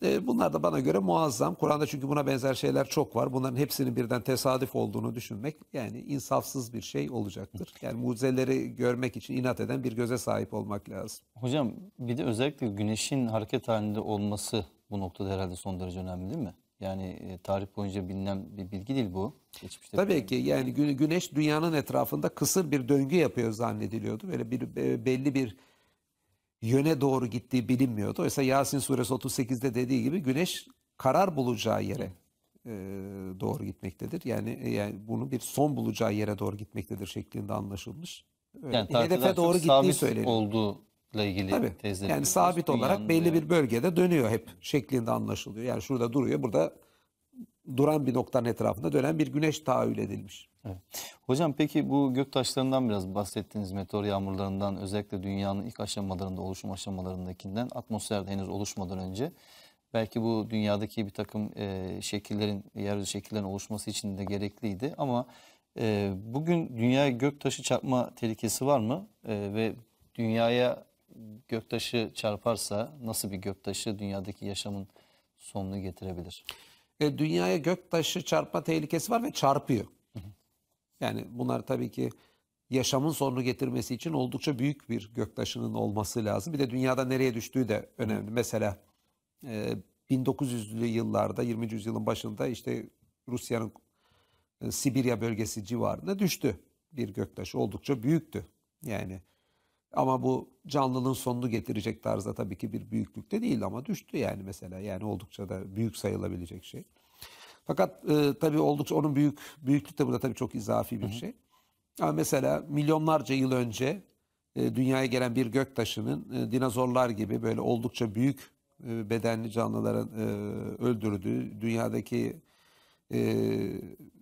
Speaker 1: E, bunlar da bana göre muazzam. Kur'an'da çünkü buna benzer şeyler çok var. Bunların hepsinin birden tesadüf olduğunu düşünmek yani insafsız bir şey olacaktır. Yani mucizeleri görmek için inat eden bir göze sahip olmak lazım.
Speaker 2: Hocam bir de özellikle güneşin hareket halinde olması bu noktada herhalde son derece önemli değil mi? Yani e, tarih boyunca bilinen bir bilgi değil bu. Geçmişte Tabii bir... ki yani
Speaker 1: güneş dünyanın etrafında kısır bir döngü yapıyor
Speaker 2: zannediliyordu.
Speaker 1: Böyle bir e, belli bir yöne doğru gittiği bilinmiyordu. Oysa Yasin suresi 38'de dediği gibi güneş karar bulacağı yere e, doğru gitmektedir. Yani, e, yani bunu bir son bulacağı yere doğru gitmektedir şeklinde anlaşılmış. Yani hedefe doğru gittiği söyleniyor.
Speaker 2: olduğu ile ilgili Tabii. tezleri. Yani sabit olarak belli bir
Speaker 1: bölgede dönüyor hep şeklinde anlaşılıyor. Yani şurada duruyor, burada duran bir noktanın etrafında dönen bir
Speaker 2: güneş tahayyül edilmiş. Evet. Hocam peki bu göktaşlarından biraz bahsettiğiniz meteor yağmurlarından özellikle dünyanın ilk aşamalarında oluşum aşamalarındakinden atmosferde henüz oluşmadan önce belki bu dünyadaki bir takım e, şekillerin, yeryüzü şekillerin oluşması için de gerekliydi ama e, bugün dünyaya gök taşı çarpma tehlikesi var mı e, ve dünyaya gök taşı çarparsa nasıl bir gök taşı dünyadaki yaşamın sonunu getirebilir? E, dünyaya gök taşı çarpma tehlikesi
Speaker 1: var ve çarpıyor. Yani bunlar tabii ki yaşamın sonunu getirmesi için oldukça büyük bir göktaşının olması lazım. Bir de dünyada nereye düştüğü de önemli. Mesela 1900'lü e, yıllarda 20. yüzyılın başında işte Rusya'nın e, Sibirya bölgesi civarında düştü bir göktaşı oldukça büyüktü. Yani ama bu canlılığın sonunu getirecek tarzda tabii ki bir büyüklükte de değil ama düştü yani mesela yani oldukça da büyük sayılabilecek şey. Fakat e, tabii oldukça onun büyük büyüklük de burada tabii çok izafi bir şey. Ama mesela milyonlarca yıl önce e, dünyaya gelen bir göktaşının e, dinozorlar gibi böyle oldukça büyük e, bedenli canlıların e, öldürdüğü, dünyadaki e,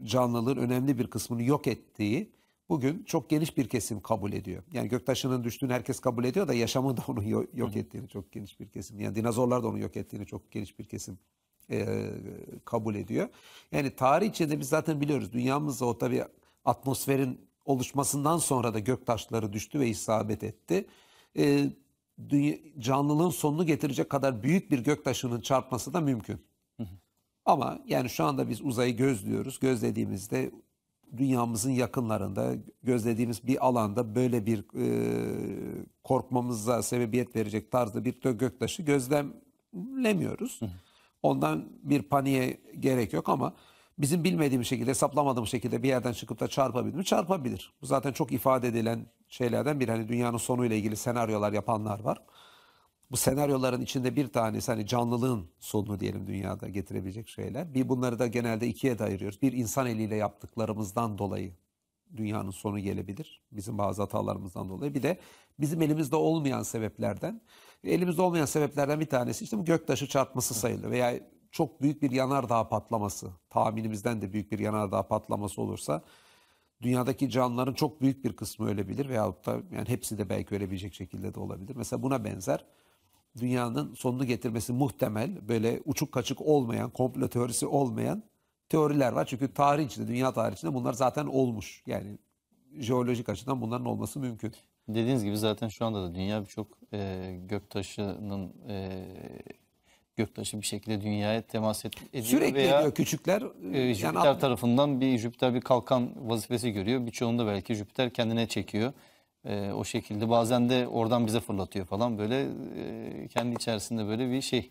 Speaker 1: canlılığın önemli bir kısmını yok ettiği bugün çok geniş bir kesim kabul ediyor. Yani göktaşının düştüğünü herkes kabul ediyor da yaşamın da onu yok ettiğini çok geniş bir kesim. Yani dinozorlar da onu yok ettiğini çok geniş bir kesim e, kabul ediyor. Yani tarih içinde biz zaten biliyoruz dünyamızda o tabii atmosferin oluşmasından sonra da göktaşları düştü ve isabet etti. E, dünya, canlılığın sonunu getirecek kadar büyük bir göktaşının çarpması da mümkün. Ama yani şu anda biz uzayı gözlüyoruz. Gözlediğimizde dünyamızın yakınlarında gözlediğimiz bir alanda böyle bir e, korkmamıza sebebiyet verecek tarzda bir göktaşı gözlemlemiyoruz. Hı hı. Ondan bir paniğe gerek yok ama bizim bilmediğimiz şekilde, hesaplamadığımız şekilde bir yerden çıkıp da çarpabilir mi? Çarpabilir. Bu zaten çok ifade edilen şeylerden biri. Hani dünyanın sonuyla ilgili senaryolar yapanlar var. Bu senaryoların içinde bir tanesi hani canlılığın sonunu diyelim dünyada getirebilecek şeyler. Bir bunları da genelde ikiye de ayırıyoruz. Bir insan eliyle yaptıklarımızdan dolayı dünyanın sonu gelebilir. Bizim bazı hatalarımızdan dolayı. Bir de bizim elimizde olmayan sebeplerden Elimizde olmayan sebeplerden bir tanesi işte bu göktaşı çarpması sayılır veya çok büyük bir yanardağ patlaması, tahminimizden de büyük bir yanardağ patlaması olursa dünyadaki canlıların çok büyük bir kısmı ölebilir veyahut da yani hepsi de belki ölebilecek şekilde de olabilir. Mesela buna benzer dünyanın sonunu getirmesi muhtemel böyle uçuk kaçık olmayan, komplo teorisi olmayan teoriler var. Çünkü tarih içinde, dünya tarihinde bunlar zaten olmuş. Yani jeolojik açıdan bunların olması mümkün.
Speaker 2: Dediğiniz gibi zaten şu anda da dünya birçok e, göktaşının e, göktaşı bir şekilde dünyaya temas et, ediyor. Sürekli veya, ediyor küçükler. E, Jüpiter yani, tarafından bir Jüpiter bir kalkan vazifesi görüyor. Birçoğunda belki Jüpiter kendine çekiyor. E, o şekilde bazen de oradan bize fırlatıyor falan böyle e, kendi içerisinde böyle bir şey.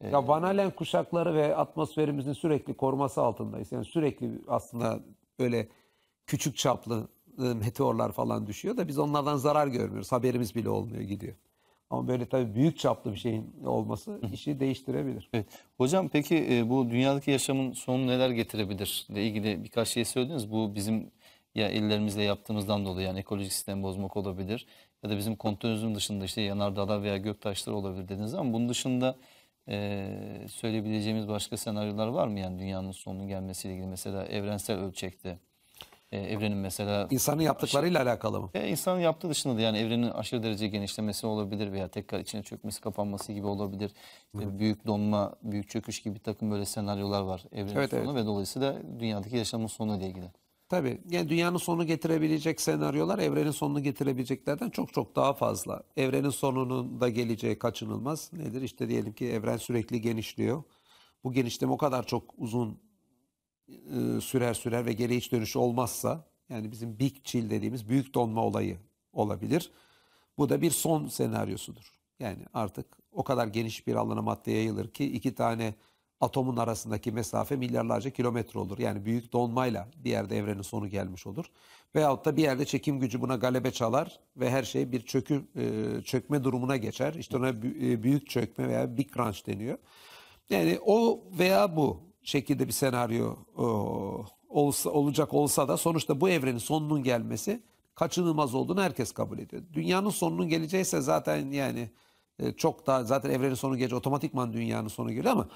Speaker 2: E, ya Van Allen kuşakları ve atmosferimizin sürekli koruması altındayız. Yani sürekli
Speaker 1: aslında böyle küçük çaplı e, meteorlar falan düşüyor da biz onlardan zarar görmüyoruz. Haberimiz bile olmuyor gidiyor. Ama böyle tabii büyük çaplı bir şeyin olması işi değiştirebilir.
Speaker 2: Evet. Hocam peki e, bu dünyadaki yaşamın sonu neler getirebilir ile ilgili birkaç şey söylediniz. Bu bizim ya ellerimizle yaptığımızdan dolayı yani ekolojik sistem bozmak olabilir ya da bizim kontrolümüzün dışında işte yanardağlar veya göktaşları olabilir dediniz ama bunun dışında e, söyleyebileceğimiz başka senaryolar var mı yani dünyanın sonunun gelmesiyle ilgili mesela evrensel ölçekte? e, evrenin mesela... insanın yaptıklarıyla aşırı, alakalı mı? E, insanın yaptığı dışında da yani evrenin aşırı derece genişlemesi olabilir veya tekrar içine çökmesi, kapanması gibi olabilir. İşte büyük donma, büyük çöküş gibi bir takım böyle senaryolar var evrenin evet, sonu evet. ve dolayısıyla dünyadaki yaşamın sonu ile ilgili.
Speaker 1: Tabii yani dünyanın sonu getirebilecek senaryolar evrenin sonunu getirebileceklerden çok çok daha fazla. Evrenin sonunun da geleceği kaçınılmaz. Nedir? İşte diyelim ki evren sürekli genişliyor. Bu genişleme o kadar çok uzun e, sürer sürer ve geri hiç dönüş olmazsa yani bizim big chill dediğimiz büyük donma olayı olabilir. Bu da bir son senaryosudur. Yani artık o kadar geniş bir alana madde yayılır ki iki tane atomun arasındaki mesafe milyarlarca kilometre olur. Yani büyük donmayla bir yerde evrenin sonu gelmiş olur. Veyahut da bir yerde çekim gücü buna galebe çalar ve her şey bir çökü, e, çökme durumuna geçer. İşte ona e, büyük çökme veya big crunch deniyor. Yani o veya bu şekilde bir senaryo e, olsa, olacak olsa da sonuçta bu evrenin sonunun gelmesi kaçınılmaz olduğunu herkes kabul ediyor. Dünyanın sonunun geleceği ise zaten yani e, çok daha zaten evrenin sonu gelecek otomatikman dünyanın sonu geliyor ama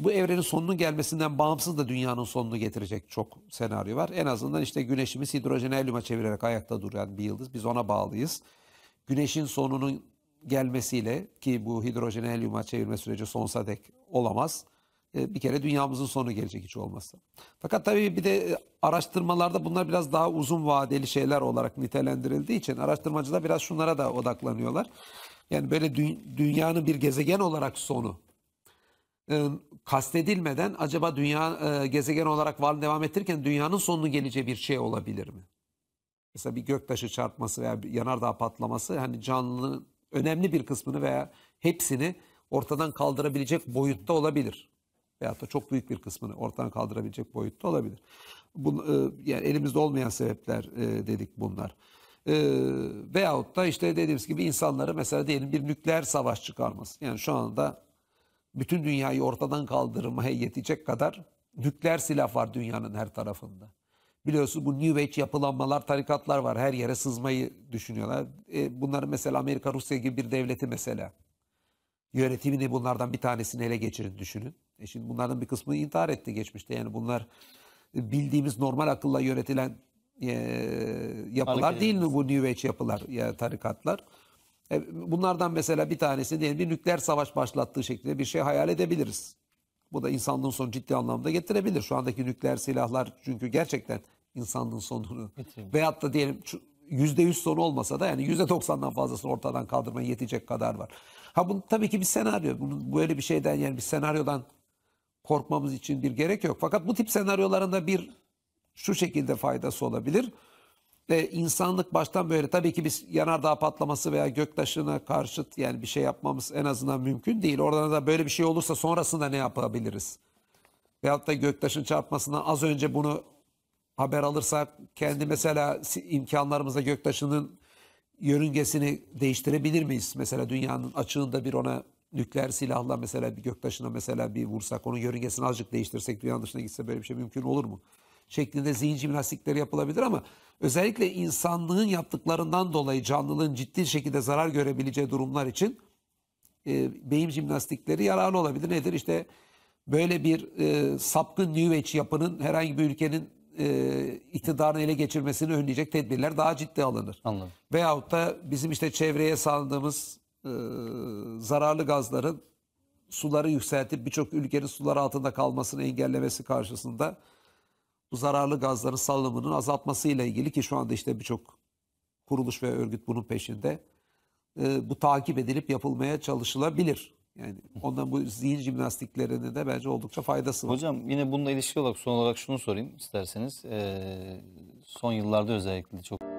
Speaker 1: bu evrenin sonunun gelmesinden bağımsız da dünyanın sonunu getirecek çok senaryo var. En azından işte güneşimiz hidrojen helyuma çevirerek ayakta duran bir yıldız. Biz ona bağlıyız. Güneşin sonunun gelmesiyle ki bu hidrojen helyuma çevirme süreci sonsa dek olamaz ee, bir kere dünyamızın sonu gelecek hiç olmazsa. Fakat tabii bir de e, araştırmalarda bunlar biraz daha uzun vadeli şeyler olarak nitelendirildiği için araştırmacılar biraz şunlara da odaklanıyorlar. Yani böyle dünyanın bir gezegen olarak sonu e, kastedilmeden acaba dünya e, gezegen olarak varlığını devam ettirirken dünyanın sonunu geleceği bir şey olabilir mi? Mesela bir göktaşı çarpması veya bir yanardağ patlaması hani canlının önemli bir kısmını veya hepsini ortadan kaldırabilecek boyutta olabilir veyahut da çok büyük bir kısmını ortadan kaldırabilecek boyutta olabilir. Bu, e, yani elimizde olmayan sebepler e, dedik bunlar. E, veyahut da işte dediğimiz gibi insanları mesela diyelim bir nükleer savaş çıkarması. Yani şu anda bütün dünyayı ortadan kaldırmaya yetecek kadar nükleer silah var dünyanın her tarafında. Biliyorsunuz bu New Age yapılanmalar, tarikatlar var. Her yere sızmayı düşünüyorlar. E, bunları mesela Amerika, Rusya gibi bir devleti mesela. Yönetimini bunlardan bir tanesini ele geçirin düşünün. E şimdi bunların bir kısmı intihar etti geçmişte. Yani bunlar bildiğimiz normal akılla yönetilen e, yapılar değil mi bu New Age yapılar, ya tarikatlar? E, bunlardan mesela bir tanesi diyelim bir nükleer savaş başlattığı şekilde bir şey hayal edebiliriz. Bu da insanlığın sonu ciddi anlamda getirebilir. Şu andaki nükleer silahlar çünkü gerçekten insanlığın sonunu Bitirmiş. veyahut da diyelim yüzde yüz son olmasa da yani yüzde doksandan fazlasını ortadan kaldırmaya yetecek kadar var. Ha bu tabii ki bir senaryo. Bunu böyle bir şeyden yani bir senaryodan korkmamız için bir gerek yok. Fakat bu tip senaryolarında bir şu şekilde faydası olabilir. Ve insanlık baştan böyle tabii ki biz yanardağ patlaması veya göktaşına karşıt yani bir şey yapmamız en azından mümkün değil. Oradan da böyle bir şey olursa sonrasında ne yapabiliriz? Veyahut da göktaşın çarpmasından az önce bunu haber alırsak kendi mesela imkanlarımızla göktaşının yörüngesini değiştirebilir miyiz? Mesela dünyanın açığında bir ona nükleer silahla mesela bir göktaşına mesela bir vursak, onun yörüngesini azıcık değiştirsek, dünyanın dışına gitse böyle bir şey mümkün olur mu? Şeklinde zihin jimnastikleri yapılabilir ama özellikle insanlığın yaptıklarından dolayı canlılığın ciddi şekilde zarar görebileceği durumlar için e, beyin jimnastikleri yararlı olabilir. Nedir? İşte böyle bir e, sapkın New Age yapının herhangi bir ülkenin e, iktidarını ele geçirmesini önleyecek tedbirler daha ciddi alınır. Anladım. Veyahut da bizim işte çevreye saldığımız e, zararlı gazların suları yükseltip birçok ülkenin sular altında kalmasını engellemesi karşısında bu zararlı gazların salınımının azaltmasıyla ilgili ki şu anda işte birçok kuruluş ve örgüt bunun peşinde. E, bu takip edilip yapılmaya çalışılabilir. Yani ondan bu zihin jimnastiklerinde de bence oldukça faydası var. Hocam
Speaker 2: yine bununla ilişki olarak son olarak şunu sorayım isterseniz. E, son yıllarda özellikle çok...